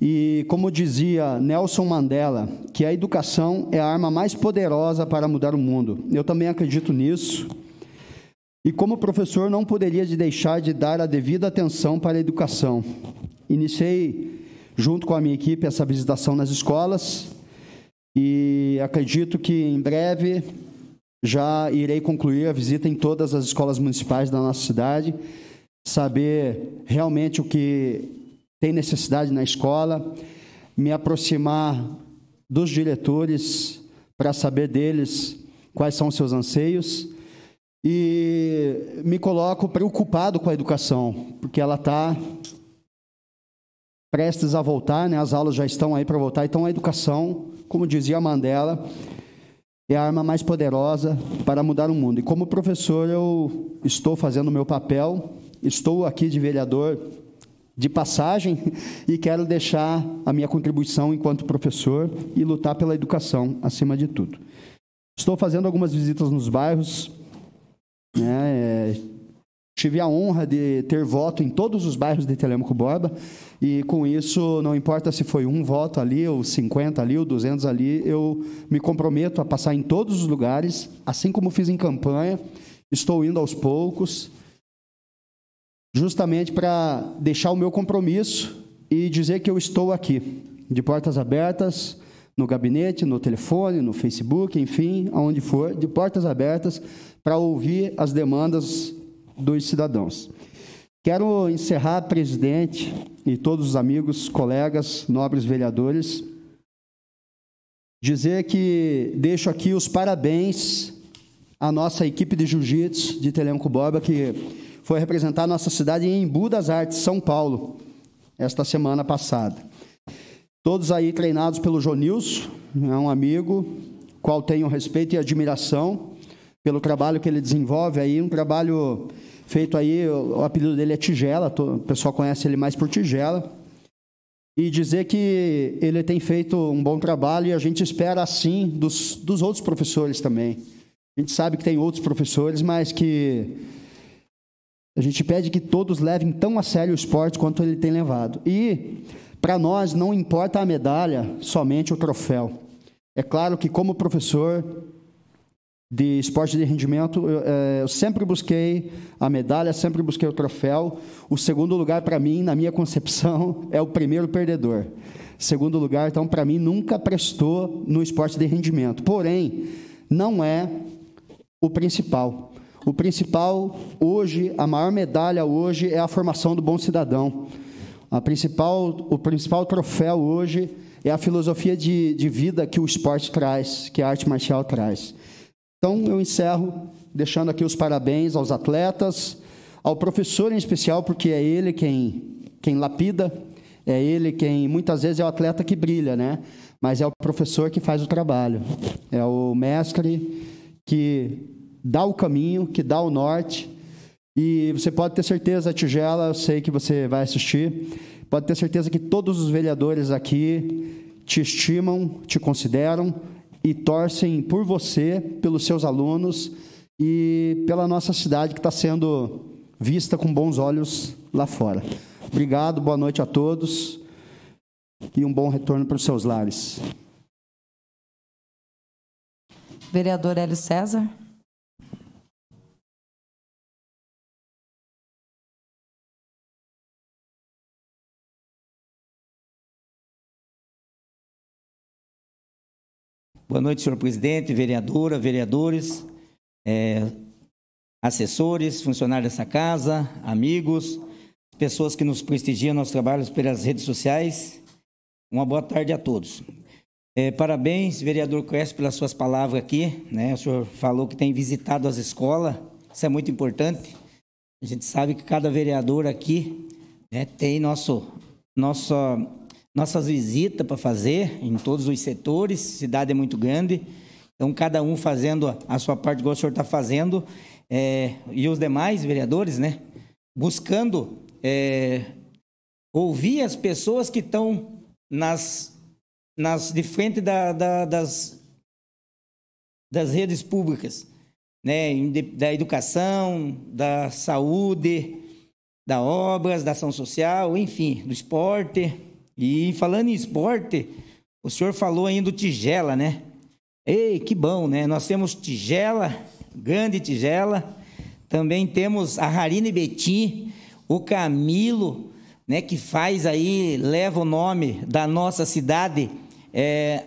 F: E como dizia Nelson Mandela, que a educação é a arma mais poderosa para mudar o mundo. Eu também acredito nisso. E como professor, não poderia deixar de dar a devida atenção para a educação. Iniciei, junto com a minha equipe, essa visitação nas escolas e acredito que em breve já irei concluir a visita em todas as escolas municipais da nossa cidade, saber realmente o que tem necessidade na escola, me aproximar dos diretores para saber deles quais são os seus anseios e me coloco preocupado com a educação, porque ela está prestes a voltar, né? as aulas já estão aí para voltar, então a educação, como dizia Mandela, é a arma mais poderosa para mudar o mundo. E como professor, eu estou fazendo o meu papel, estou aqui de vereador de passagem [LAUGHS] e quero deixar a minha contribuição enquanto professor e lutar pela educação acima de tudo. Estou fazendo algumas visitas nos bairros né? É, tive a honra de ter voto em todos os bairros de Telemaco Borba e com isso, não importa se foi um voto ali, ou 50 ali, ou 200 ali, eu me comprometo a passar em todos os lugares, assim como fiz em campanha, estou indo aos poucos, justamente para deixar o meu compromisso e dizer que eu estou aqui, de portas abertas, no gabinete, no telefone, no Facebook, enfim, aonde for, de portas abertas para ouvir as demandas dos cidadãos. Quero encerrar, presidente, e todos os amigos, colegas, nobres vereadores, dizer que deixo aqui os parabéns à nossa equipe de jiu-jitsu de Telenco Borba, que foi representar a nossa cidade em Embu das Artes, São Paulo, esta semana passada. Todos aí treinados pelo Jonilson, é um amigo, qual tenho respeito e admiração pelo trabalho que ele desenvolve aí, um trabalho feito aí, o, apelido dele é Tigela, o pessoal conhece ele mais por Tigela. E dizer que ele tem feito um bom trabalho e a gente espera assim dos, dos outros professores também. A gente sabe que tem outros professores, mas que a gente pede que todos levem tão a sério o esporte quanto ele tem levado. E para nós não importa a medalha, somente o troféu. É claro que, como professor de esporte de rendimento, eu, é, eu sempre busquei a medalha, sempre busquei o troféu. O segundo lugar, para mim, na minha concepção, [LAUGHS] é o primeiro perdedor. Segundo lugar, então, para mim, nunca prestou no esporte de rendimento. Porém, não é o principal. O principal hoje, a maior medalha hoje é a formação do bom cidadão. A principal, o principal troféu hoje é a filosofia de, de vida que o esporte traz, que a arte marcial traz. Então, eu encerro deixando aqui os parabéns aos atletas, ao professor em especial, porque é ele quem, quem lapida, é ele quem muitas vezes é o atleta que brilha, né? Mas é o professor que faz o trabalho, é o mestre que dá o caminho, que dá o norte, e você pode ter certeza, Tigela, eu sei que você vai assistir, pode ter certeza que todos os vereadores aqui te estimam, te consideram e torcem por você, pelos seus alunos e pela nossa cidade que está sendo vista com bons olhos lá fora. Obrigado, boa noite a todos e um bom retorno para os seus lares.
D: Vereador Hélio César.
G: Boa noite, senhor presidente, vereadora, vereadores, é, assessores, funcionários dessa casa, amigos, pessoas que nos prestigiam nossos trabalhos pelas redes sociais. Uma boa tarde a todos. É, parabéns, vereador Crespo, pelas suas palavras aqui. Né? O senhor falou que tem visitado as escolas, isso é muito importante. A gente sabe que cada vereador aqui né, tem nosso, nossa nossas visitas para fazer em todos os setores, cidade é muito grande, então cada um fazendo a sua parte, igual o senhor está fazendo, é, e os demais vereadores, né? Buscando é, ouvir as pessoas que estão nas, nas de frente da, da, das, das redes públicas, né? Da educação, da saúde, da obras, da ação social, enfim, do esporte. E falando em esporte, o senhor falou ainda do tigela, né? Ei, que bom, né? Nós temos tigela, grande tigela. Também temos a Harine Betim, o Camilo, né, que faz aí, leva o nome da nossa cidade é,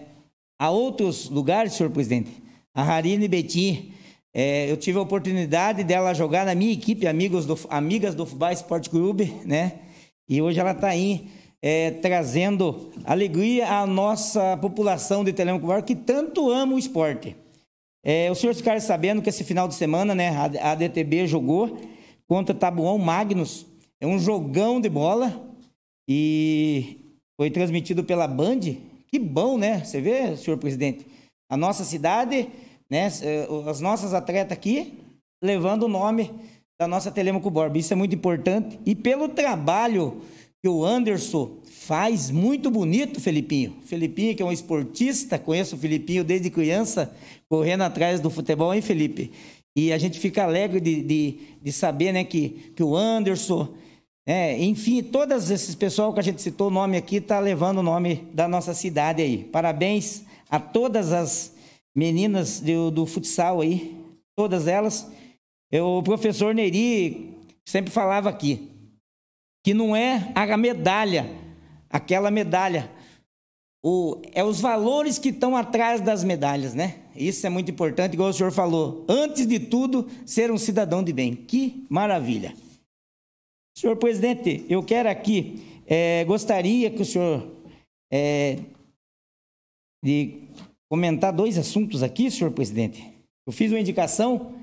G: a outros lugares, senhor presidente. A Harine Betim, é, eu tive a oportunidade dela jogar na minha equipe, amigos do, Amigas do Fubá Esporte Clube, né? E hoje ela está aí é, trazendo alegria à nossa população de Telemaco que tanto ama o esporte. É, os senhores ficaram sabendo que esse final de semana né, a, a DTB jogou contra Tabuão Magnus. É um jogão de bola e foi transmitido pela Band. Que bom, né? Você vê, senhor presidente, a nossa cidade, né, é, as nossas atletas aqui levando o nome da nossa Telemaco Borba. Isso é muito importante. E pelo trabalho que o Anderson faz muito bonito, Felipinho. Felipinho, que é um esportista, conheço o Felipinho desde criança, correndo atrás do futebol, hein, Felipe? E a gente fica alegre de, de, de saber né, que, que o Anderson, é, enfim, todos esses pessoal que a gente citou o nome aqui, está levando o nome da nossa cidade aí. Parabéns a todas as meninas do, do futsal aí, todas elas. Eu, o professor Neri sempre falava aqui, que não é a medalha, aquela medalha. O, é os valores que estão atrás das medalhas, né? Isso é muito importante, igual o senhor falou. Antes de tudo, ser um cidadão de bem. Que maravilha. Senhor presidente, eu quero aqui, é, gostaria que o senhor é, de comentar dois assuntos aqui, senhor presidente. Eu fiz uma indicação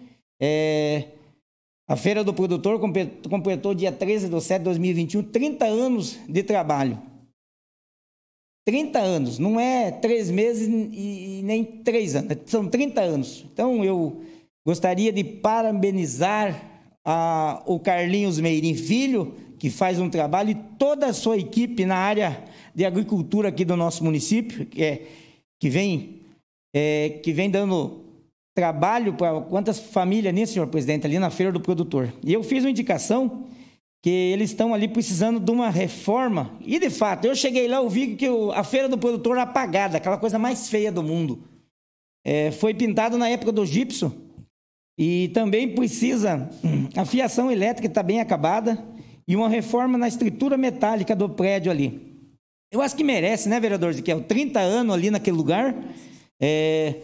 G: é, a Feira do Produtor completou dia 13 de setembro de 2021 30 anos de trabalho. 30 anos, não é três meses e nem três anos, é, são 30 anos. Então eu gostaria de parabenizar a, o Carlinhos Meirim Filho, que faz um trabalho, e toda a sua equipe na área de agricultura aqui do nosso município, que, é, que, vem, é, que vem dando trabalho para quantas famílias nisso, senhor presidente, ali na Feira do Produtor. E eu fiz uma indicação que eles estão ali precisando de uma reforma. E de fato, eu cheguei lá, e vi que a Feira do Produtor era apagada, aquela coisa mais feia do mundo. É, foi pintado na época do gipso. E também precisa, hum, a fiação elétrica está bem acabada e uma reforma na estrutura metálica do prédio ali. Eu acho que merece, né, vereador Ezequiel? 30 anos ali naquele lugar. É,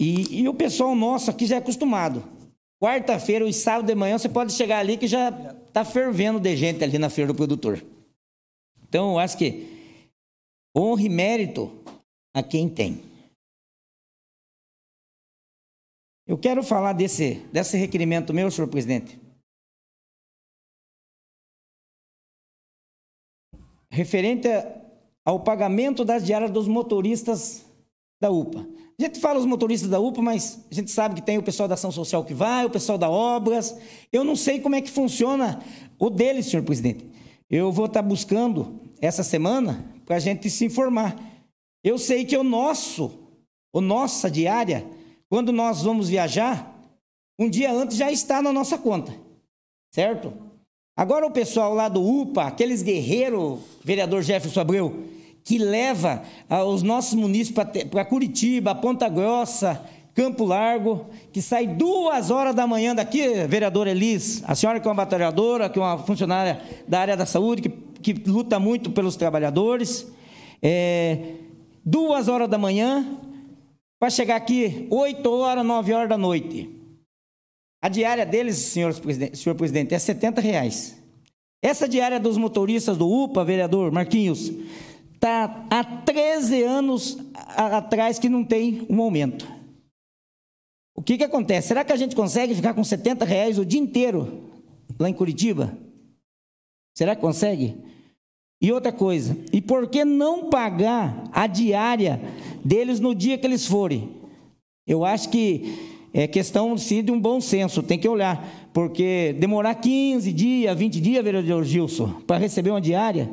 G: e, e o pessoal nosso aqui já é acostumado. Quarta-feira e sábado de manhã você pode chegar ali que já está fervendo de gente ali na feira do produtor. Então eu acho que honra e mérito a quem
B: tem. Eu quero falar desse,
G: desse requerimento meu, senhor presidente. Referente ao pagamento das diárias dos motoristas da UPA. A gente fala os motoristas da UPA, mas a gente sabe que tem o pessoal da ação social que vai, o pessoal da obras. Eu não sei como é que funciona o deles, senhor presidente. Eu vou estar buscando essa semana para a gente se informar. Eu sei que o nosso, o nossa diária, quando nós vamos viajar, um dia antes já está na nossa conta, certo? Agora o pessoal lá do UPA, aqueles guerreiros, vereador Jefferson Abreu, que leva os nossos munícipes para Curitiba, Ponta Grossa, Campo Largo, que sai duas horas da manhã daqui, vereadora Elis, a senhora que é uma batalhadora, que é uma funcionária da área da saúde, que, que luta muito pelos trabalhadores, é, duas horas da manhã, para chegar aqui oito horas, nove horas da noite. A diária deles, senhor presidente, senhor presidente é 70 reais. Essa diária dos motoristas do UPA, vereador Marquinhos, Está há 13 anos atrás que não tem um aumento. O que, que acontece? Será que a gente consegue ficar com 70 reais o dia inteiro lá em Curitiba? Será que consegue? E outra coisa, e por que não pagar a diária deles no dia que eles forem? Eu acho que é questão sim de um bom senso, tem que olhar, porque demorar 15 dias, 20 dias, vereador Gilson, para receber uma diária,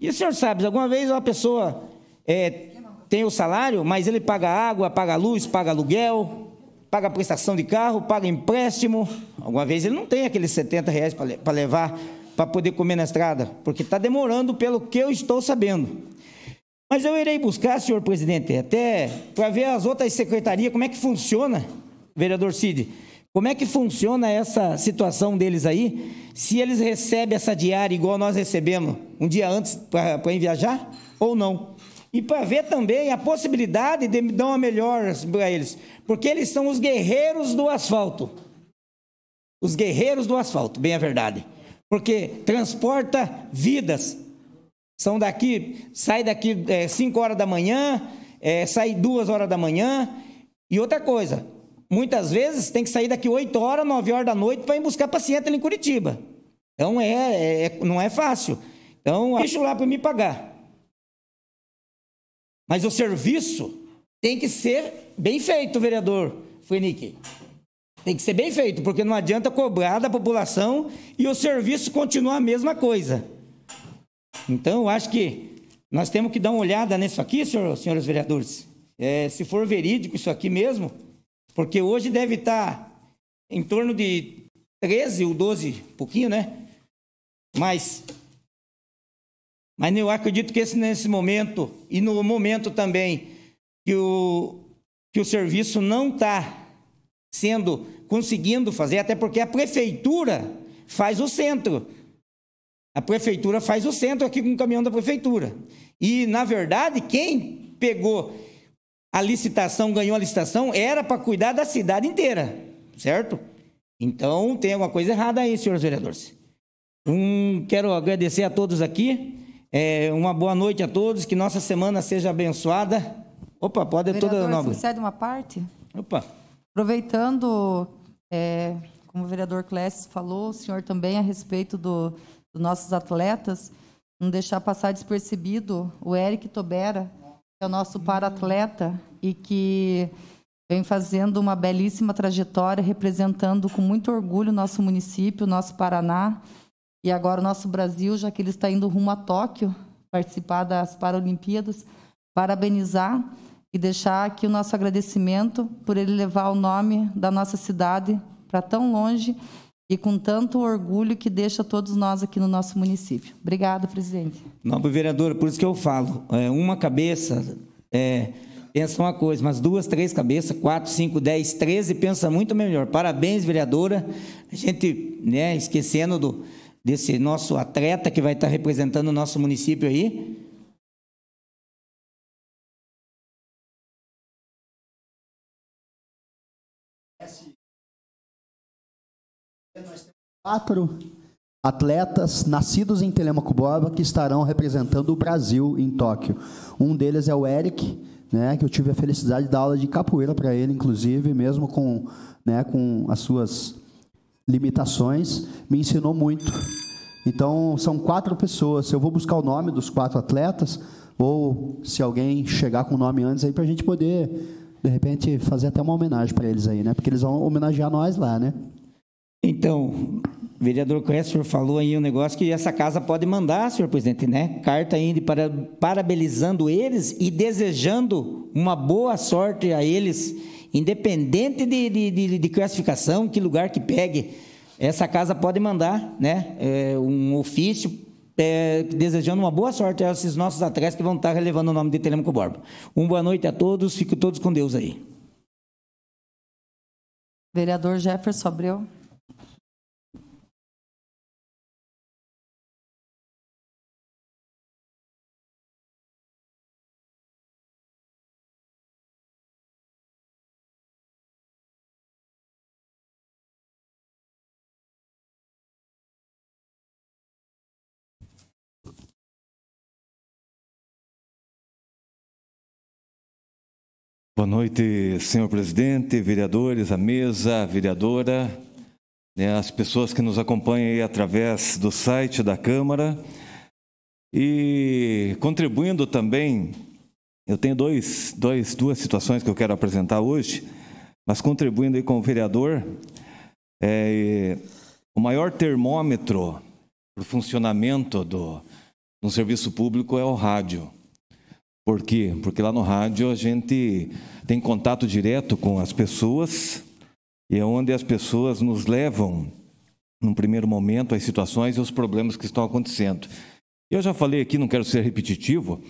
G: e o senhor sabe, alguma vez uma pessoa é, tem o salário, mas ele paga água, paga luz, paga aluguel, paga prestação de carro, paga empréstimo. Alguma vez ele não tem aqueles 70 reais para levar para poder comer na estrada, porque está demorando pelo que eu estou sabendo. Mas eu irei buscar, senhor presidente, até para ver as outras secretarias, como é que funciona, vereador Cid como é que funciona essa situação deles aí? Se eles recebem essa diária igual nós recebemos um dia antes para ir viajar ou não? E para ver também a possibilidade de dar uma melhor para eles, porque eles são os guerreiros do asfalto. Os guerreiros do asfalto, bem a verdade. Porque transporta vidas. São daqui, sai daqui 5 é, horas da manhã, é, sai duas horas da manhã. E outra coisa, muitas vezes tem que sair daqui 8 horas, 9 horas da noite para ir buscar paciente ali em Curitiba. Então é, é, é não é fácil. Então deixa lá para me pagar. Mas o serviço tem que ser bem feito, vereador Fenique. Tem que ser bem feito, porque não adianta cobrar da população e o serviço continuar a mesma coisa. Então, eu acho que nós temos que dar uma olhada nisso aqui, senhor, senhores vereadores. É, se for verídico isso aqui mesmo, porque hoje deve estar tá em torno de 13 ou 12, pouquinho, né? Mas, mas eu acredito que esse, nesse momento, e no momento também que o, que o serviço não está sendo conseguindo fazer, até porque a prefeitura faz o centro. A prefeitura faz o centro aqui com o caminhão da prefeitura. E, na verdade, quem pegou a licitação, ganhou a licitação, era para cuidar da cidade inteira, certo? Então tem alguma coisa errada aí, senhores vereadores. Um, quero agradecer a todos aqui. É, uma boa noite a todos, que nossa semana seja abençoada. Opa, pode é vereador, toda nova. Você
D: uma parte? Opa. Aproveitando, é, como o vereador Clécio falou, o senhor também a respeito do, dos nossos atletas, não deixar passar despercebido o Eric Tobera, é o nosso para-atleta hum. e que vem fazendo uma belíssima trajetória, representando com muito orgulho o nosso município, o nosso Paraná e agora o nosso Brasil, já que ele está indo rumo a Tóquio participar das Paralimpíadas. Parabenizar e deixar aqui o nosso agradecimento por ele levar o nome da nossa cidade para tão longe e com tanto orgulho que deixa todos nós aqui no nosso município. Obrigada, presidente.
G: Nobre vereadora, por isso que eu falo, é, uma cabeça é, pensa uma coisa, mas duas, três cabeças, quatro, cinco, dez, treze, pensa muito melhor. Parabéns, vereadora. A gente, né, esquecendo do, desse nosso atleta que vai estar representando o nosso município aí,
F: quatro atletas nascidos em Telemaco Borba que estarão representando o Brasil em Tóquio. Um deles é o Eric, né, que eu tive a felicidade de dar aula de capoeira para ele, inclusive, mesmo com, né, com as suas limitações, me ensinou muito. Então, são quatro pessoas. Eu vou buscar o nome dos quatro atletas, ou se alguém chegar com o nome antes aí, para a gente poder, de repente, fazer até uma homenagem para eles aí, né? Porque eles vão homenagear nós lá, né? Então, o
G: vereador falou aí um negócio que essa casa pode mandar, senhor presidente, né? Carta ainda para, parabenizando eles e desejando uma boa sorte a eles, independente de, de, de, de classificação, que lugar que pegue. Essa casa pode mandar, né? É, um ofício é, desejando uma boa sorte a esses nossos atletas que vão estar relevando o nome de Telemaco Borba. Uma boa noite a todos, fico todos com Deus aí.
D: Vereador Jefferson
B: Abreu.
H: Boa noite, senhor presidente, vereadores, a mesa, a vereadora, né, as pessoas que nos acompanham através do site da Câmara. E contribuindo também, eu tenho dois, dois, duas situações que eu quero apresentar hoje, mas contribuindo aí com o vereador, é, o maior termômetro para o funcionamento do, no serviço público é o rádio. Por quê? Porque lá no rádio a gente tem contato direto com as pessoas e é onde as pessoas nos levam, num primeiro momento, as situações e os problemas que estão acontecendo. Eu já falei aqui, não quero ser repetitivo,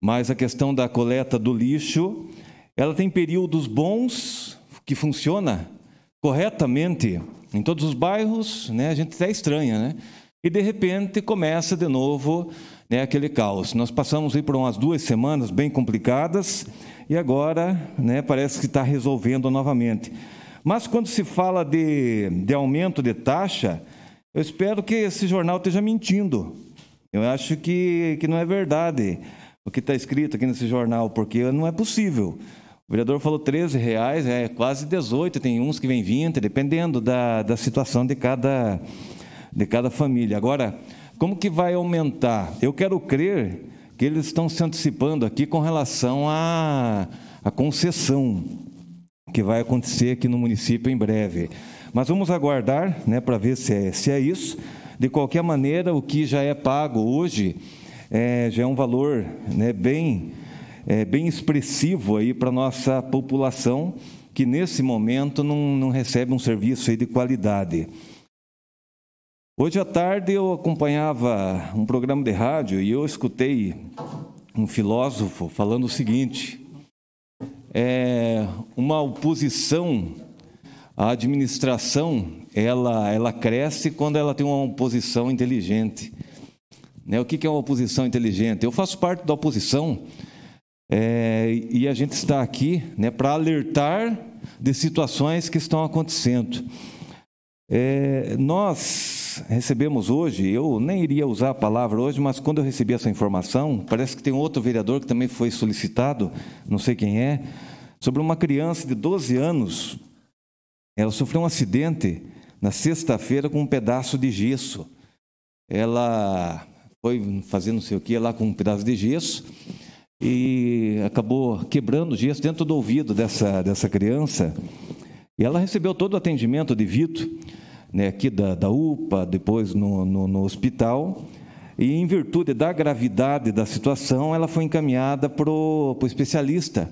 H: mas a questão da coleta do lixo, ela tem períodos bons que funciona corretamente em todos os bairros, né? A gente até estranha, né? E de repente começa de novo né, aquele caos. Nós passamos aí por umas duas semanas bem complicadas e agora né, parece que está resolvendo novamente. Mas quando se fala de, de aumento de taxa, eu espero que esse jornal esteja mentindo. Eu acho que, que não é verdade o que está escrito aqui nesse jornal, porque não é possível. O vereador falou 13 reais, é quase 18, tem uns que vem 20, dependendo da, da situação de cada, de cada família. Agora, como que vai aumentar? Eu quero crer que eles estão se antecipando aqui com relação à, à concessão que vai acontecer aqui no município em breve. Mas vamos aguardar né, para ver se é, se é isso. De qualquer maneira, o que já é pago hoje é, já é um valor né, bem, é, bem expressivo para a nossa população que nesse momento não, não recebe um serviço de qualidade. Hoje à tarde eu acompanhava um programa de rádio e eu escutei um filósofo falando o seguinte: é uma oposição à administração, ela, ela cresce quando ela tem uma oposição inteligente. Né? O que é uma oposição inteligente? Eu faço parte da oposição é, e a gente está aqui né, para alertar de situações que estão acontecendo. É, nós recebemos hoje, eu nem iria usar a palavra hoje, mas quando eu recebi essa informação, parece que tem outro vereador que também foi solicitado, não sei quem é, sobre uma criança de 12 anos. Ela sofreu um acidente na sexta-feira com um pedaço de gesso. Ela foi fazer não sei o que lá com um pedaço de gesso e acabou quebrando o gesso dentro do ouvido dessa, dessa criança. E ela recebeu todo o atendimento devido né, aqui da, da UPA, depois no, no, no hospital, e em virtude da gravidade da situação, ela foi encaminhada para o especialista.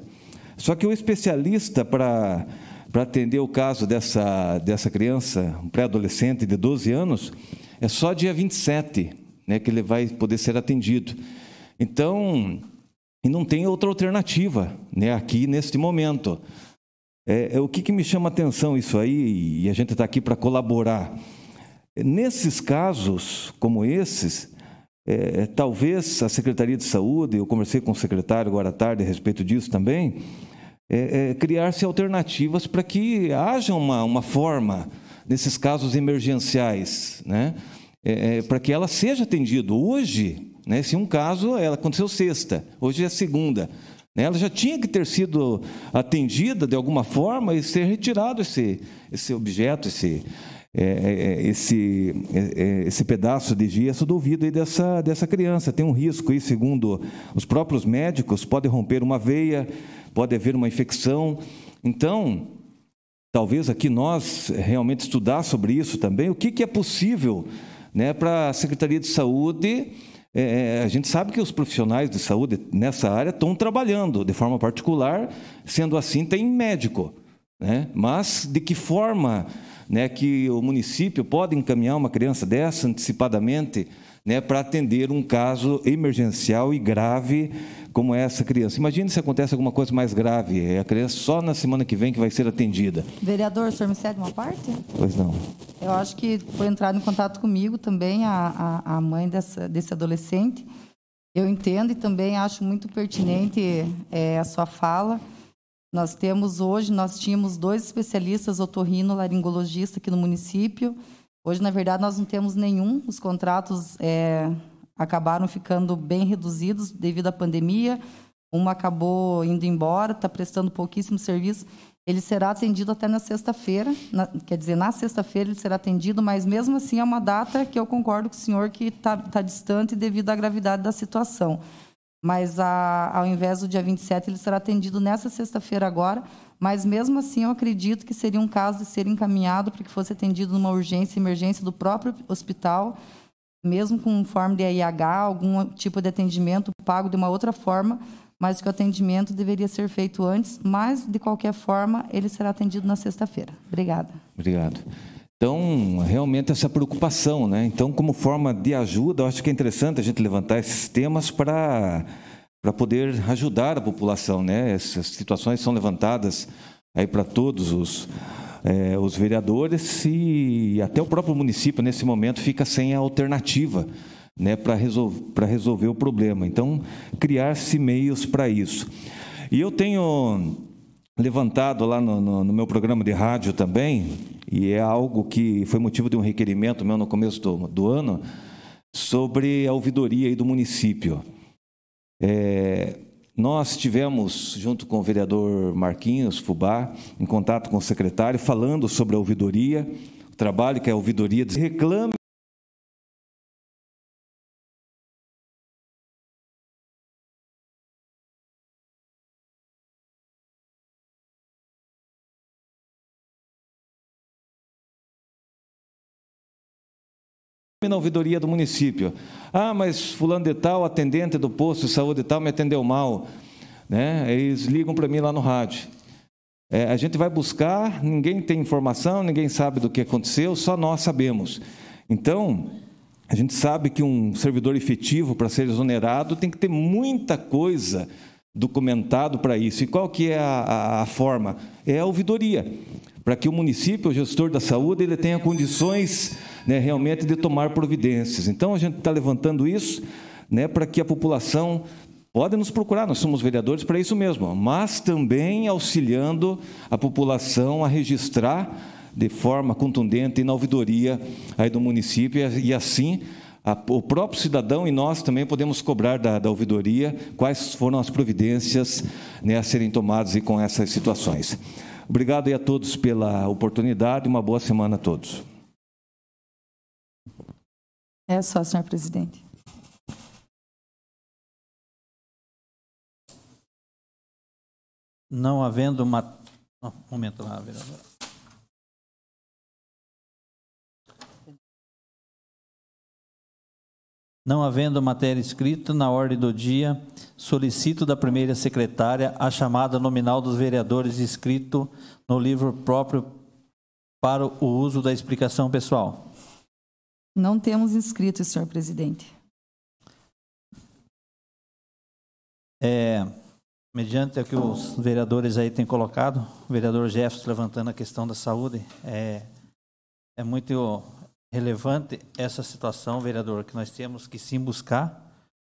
H: Só que o especialista, para para atender o caso dessa, dessa criança, um pré-adolescente de 12 anos, é só dia 27 né, que ele vai poder ser atendido. Então, e não tem outra alternativa né, aqui neste momento. É, é o que, que, me chama atenção isso aí, e a gente está aqui para colaborar. Nesses casos, como esses, é, é, talvez a Secretaria de Saúde, eu conversei com o secretário agora à tarde a respeito disso também, é, é criar-se alternativas para que haja uma, uma forma, nesses casos emergenciais, né? É, para que ela seja atendida. Hoje, né, se um caso ela aconteceu sexta, hoje é segunda. Né? Ela já tinha que ter sido atendida de alguma forma e ser retirado esse, esse objeto, esse, é, é, é esse, é, é, esse pedaço de gesso do ouvido aí dessa, dessa criança. Tem um risco aí, segundo os próprios médicos, pode romper uma veia, pode haver uma infecção. Então, talvez aqui nós realmente estudar sobre isso também, o que, que é possível né, para a Secretaria de Saúde é, é, a gente sabe que os profissionais de saúde nessa área estão trabalhando de forma particular, sendo assim, tem médico. Né? Mas de que forma né, que o município pode encaminhar uma criança dessa antecipadamente né, para atender um caso emergencial e grave como essa criança. Imagina se acontece alguma coisa mais grave. É a criança só na semana que vem que vai ser atendida.
D: Vereador, o senhor me cede uma parte? Pois não. Eu acho que foi entrar em contato comigo também a, a, a mãe dessa, desse adolescente. Eu entendo e também acho muito pertinente é, a sua fala. Nós temos hoje, nós tínhamos dois especialistas otorrino laringologista aqui no município. Hoje, na verdade, nós não temos nenhum. Os contratos é, acabaram ficando bem reduzidos devido à pandemia. Uma acabou indo embora, está prestando pouquíssimo serviço. Ele será atendido até na sexta-feira, quer dizer, na sexta-feira ele será atendido, mas mesmo assim é uma data que eu concordo com o senhor que está tá distante devido à gravidade da situação. Mas a, ao invés do dia 27, ele será atendido nessa sexta-feira agora, mas, mesmo assim, eu acredito que seria um caso de ser encaminhado para que fosse atendido numa urgência emergência do próprio hospital, mesmo com forma de IH, algum tipo de atendimento pago de uma outra forma, mas que o atendimento deveria ser feito antes, mas, de qualquer forma, ele será atendido na sexta-feira. Obrigada.
H: Obrigado. Então, realmente essa preocupação, né? Então, como forma de ajuda, eu acho que é interessante a gente levantar esses temas para para poder ajudar a população. Né? Essas situações são levantadas aí para todos os, é, os vereadores e até o próprio município, nesse momento, fica sem a alternativa né, para resolver, resolver o problema. Então, criar-se meios para isso. E eu tenho levantado lá no, no, no, meu programa de rádio também, e é algo que foi motivo de um requerimento meu no começo do, do ano, sobre a ouvidoria do município. É, nós tivemos, junto com o vereador Marquinhos Fubá, em contato com o secretário, falando sobre a ouvidoria, o trabalho que é a ouvidoria. reclama na ouvidoria do município. Ah, mas fulano de tal, atendente do posto de saúde e tal, me atendeu mal. Né? Eles ligam para mim lá no rádio. É, a gente vai buscar, ninguém tem informação, ninguém sabe do que aconteceu, só nós sabemos. Então, a gente sabe que um servidor efetivo, para ser exonerado, tem que ter muita coisa documentado para isso. E qual que é a, a, a forma? É a ouvidoria para que o município, o gestor da saúde, ele tenha condições né, realmente de tomar providências. Então, a gente está levantando isso né, para que a população pode nos procurar, nós somos vereadores para isso mesmo, mas também auxiliando a população a registrar de forma contundente na ouvidoria aí do município e assim a, o próprio cidadão e nós também podemos cobrar da, da ouvidoria quais foram as providências né, a serem tomadas e com essas situações. Obrigado aí a todos pela oportunidade. Uma boa semana a todos.
D: É só, senhor presidente.
B: Não havendo uma. um momento lá, vereador. Não havendo
A: matéria escrita na ordem do dia, solicito da primeira secretária a chamada nominal dos vereadores escrito no livro próprio para o uso da explicação pessoal.
D: Não temos inscritos, senhor presidente.
A: É, mediante o que os vereadores aí têm colocado, o vereador Jefferson levantando a questão da saúde, é, é muito relevante essa situação, vereador, que nós temos que sim buscar,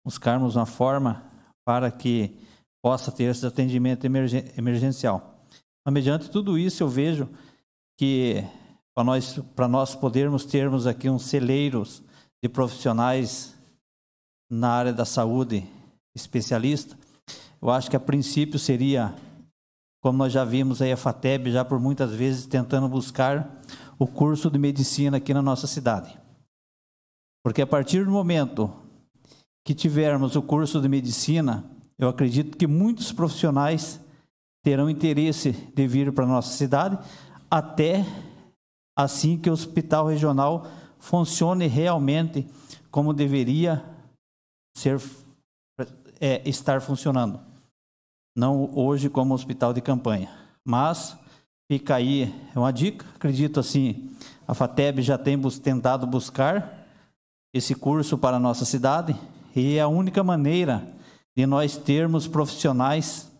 A: buscarmos uma forma para que possa ter esse atendimento emergencial. Mas, mediante tudo isso, eu vejo que para nós, para nós podermos termos aqui uns celeiros de profissionais na área da saúde especialista, eu acho que a princípio seria, como nós já vimos aí a FATEB já por muitas vezes tentando buscar o curso de medicina aqui na nossa cidade. Porque a partir do momento que tivermos o curso de medicina, eu acredito que muitos profissionais terão interesse de vir para a nossa cidade, até assim que o hospital regional funcione realmente como deveria ser é, estar funcionando. Não hoje como hospital de campanha, mas Fica aí, é uma dica, acredito assim, a FATEB já tem bus tentado buscar esse curso para a nossa cidade e é a única maneira de nós termos profissionais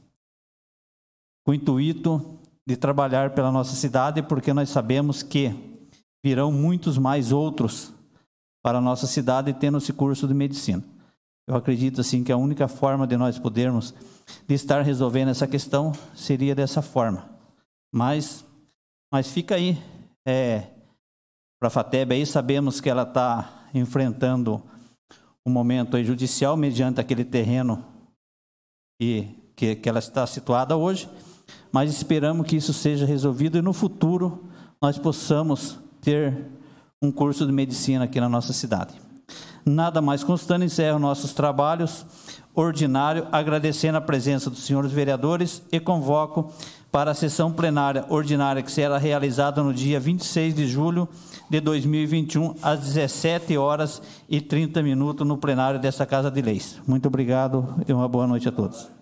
A: com intuito de trabalhar pela nossa cidade, porque nós sabemos que virão muitos mais outros para a nossa cidade tendo esse curso de medicina. Eu acredito assim que a única forma de nós podermos de estar resolvendo essa questão seria dessa forma. Mas, mas fica aí é, para a Fateb, aí sabemos que ela está enfrentando um momento judicial mediante aquele terreno e que, que ela está situada hoje, mas esperamos que isso seja resolvido e no futuro nós possamos ter um curso de medicina aqui na nossa cidade. Nada mais constante, encerro nossos trabalhos ordinário, agradecendo a presença dos senhores vereadores e convoco para a sessão plenária ordinária que será realizada no dia 26 de julho de 2021, às 17 horas e 30 minutos, no plenário
B: dessa Casa de Leis. Muito obrigado e uma boa noite a todos.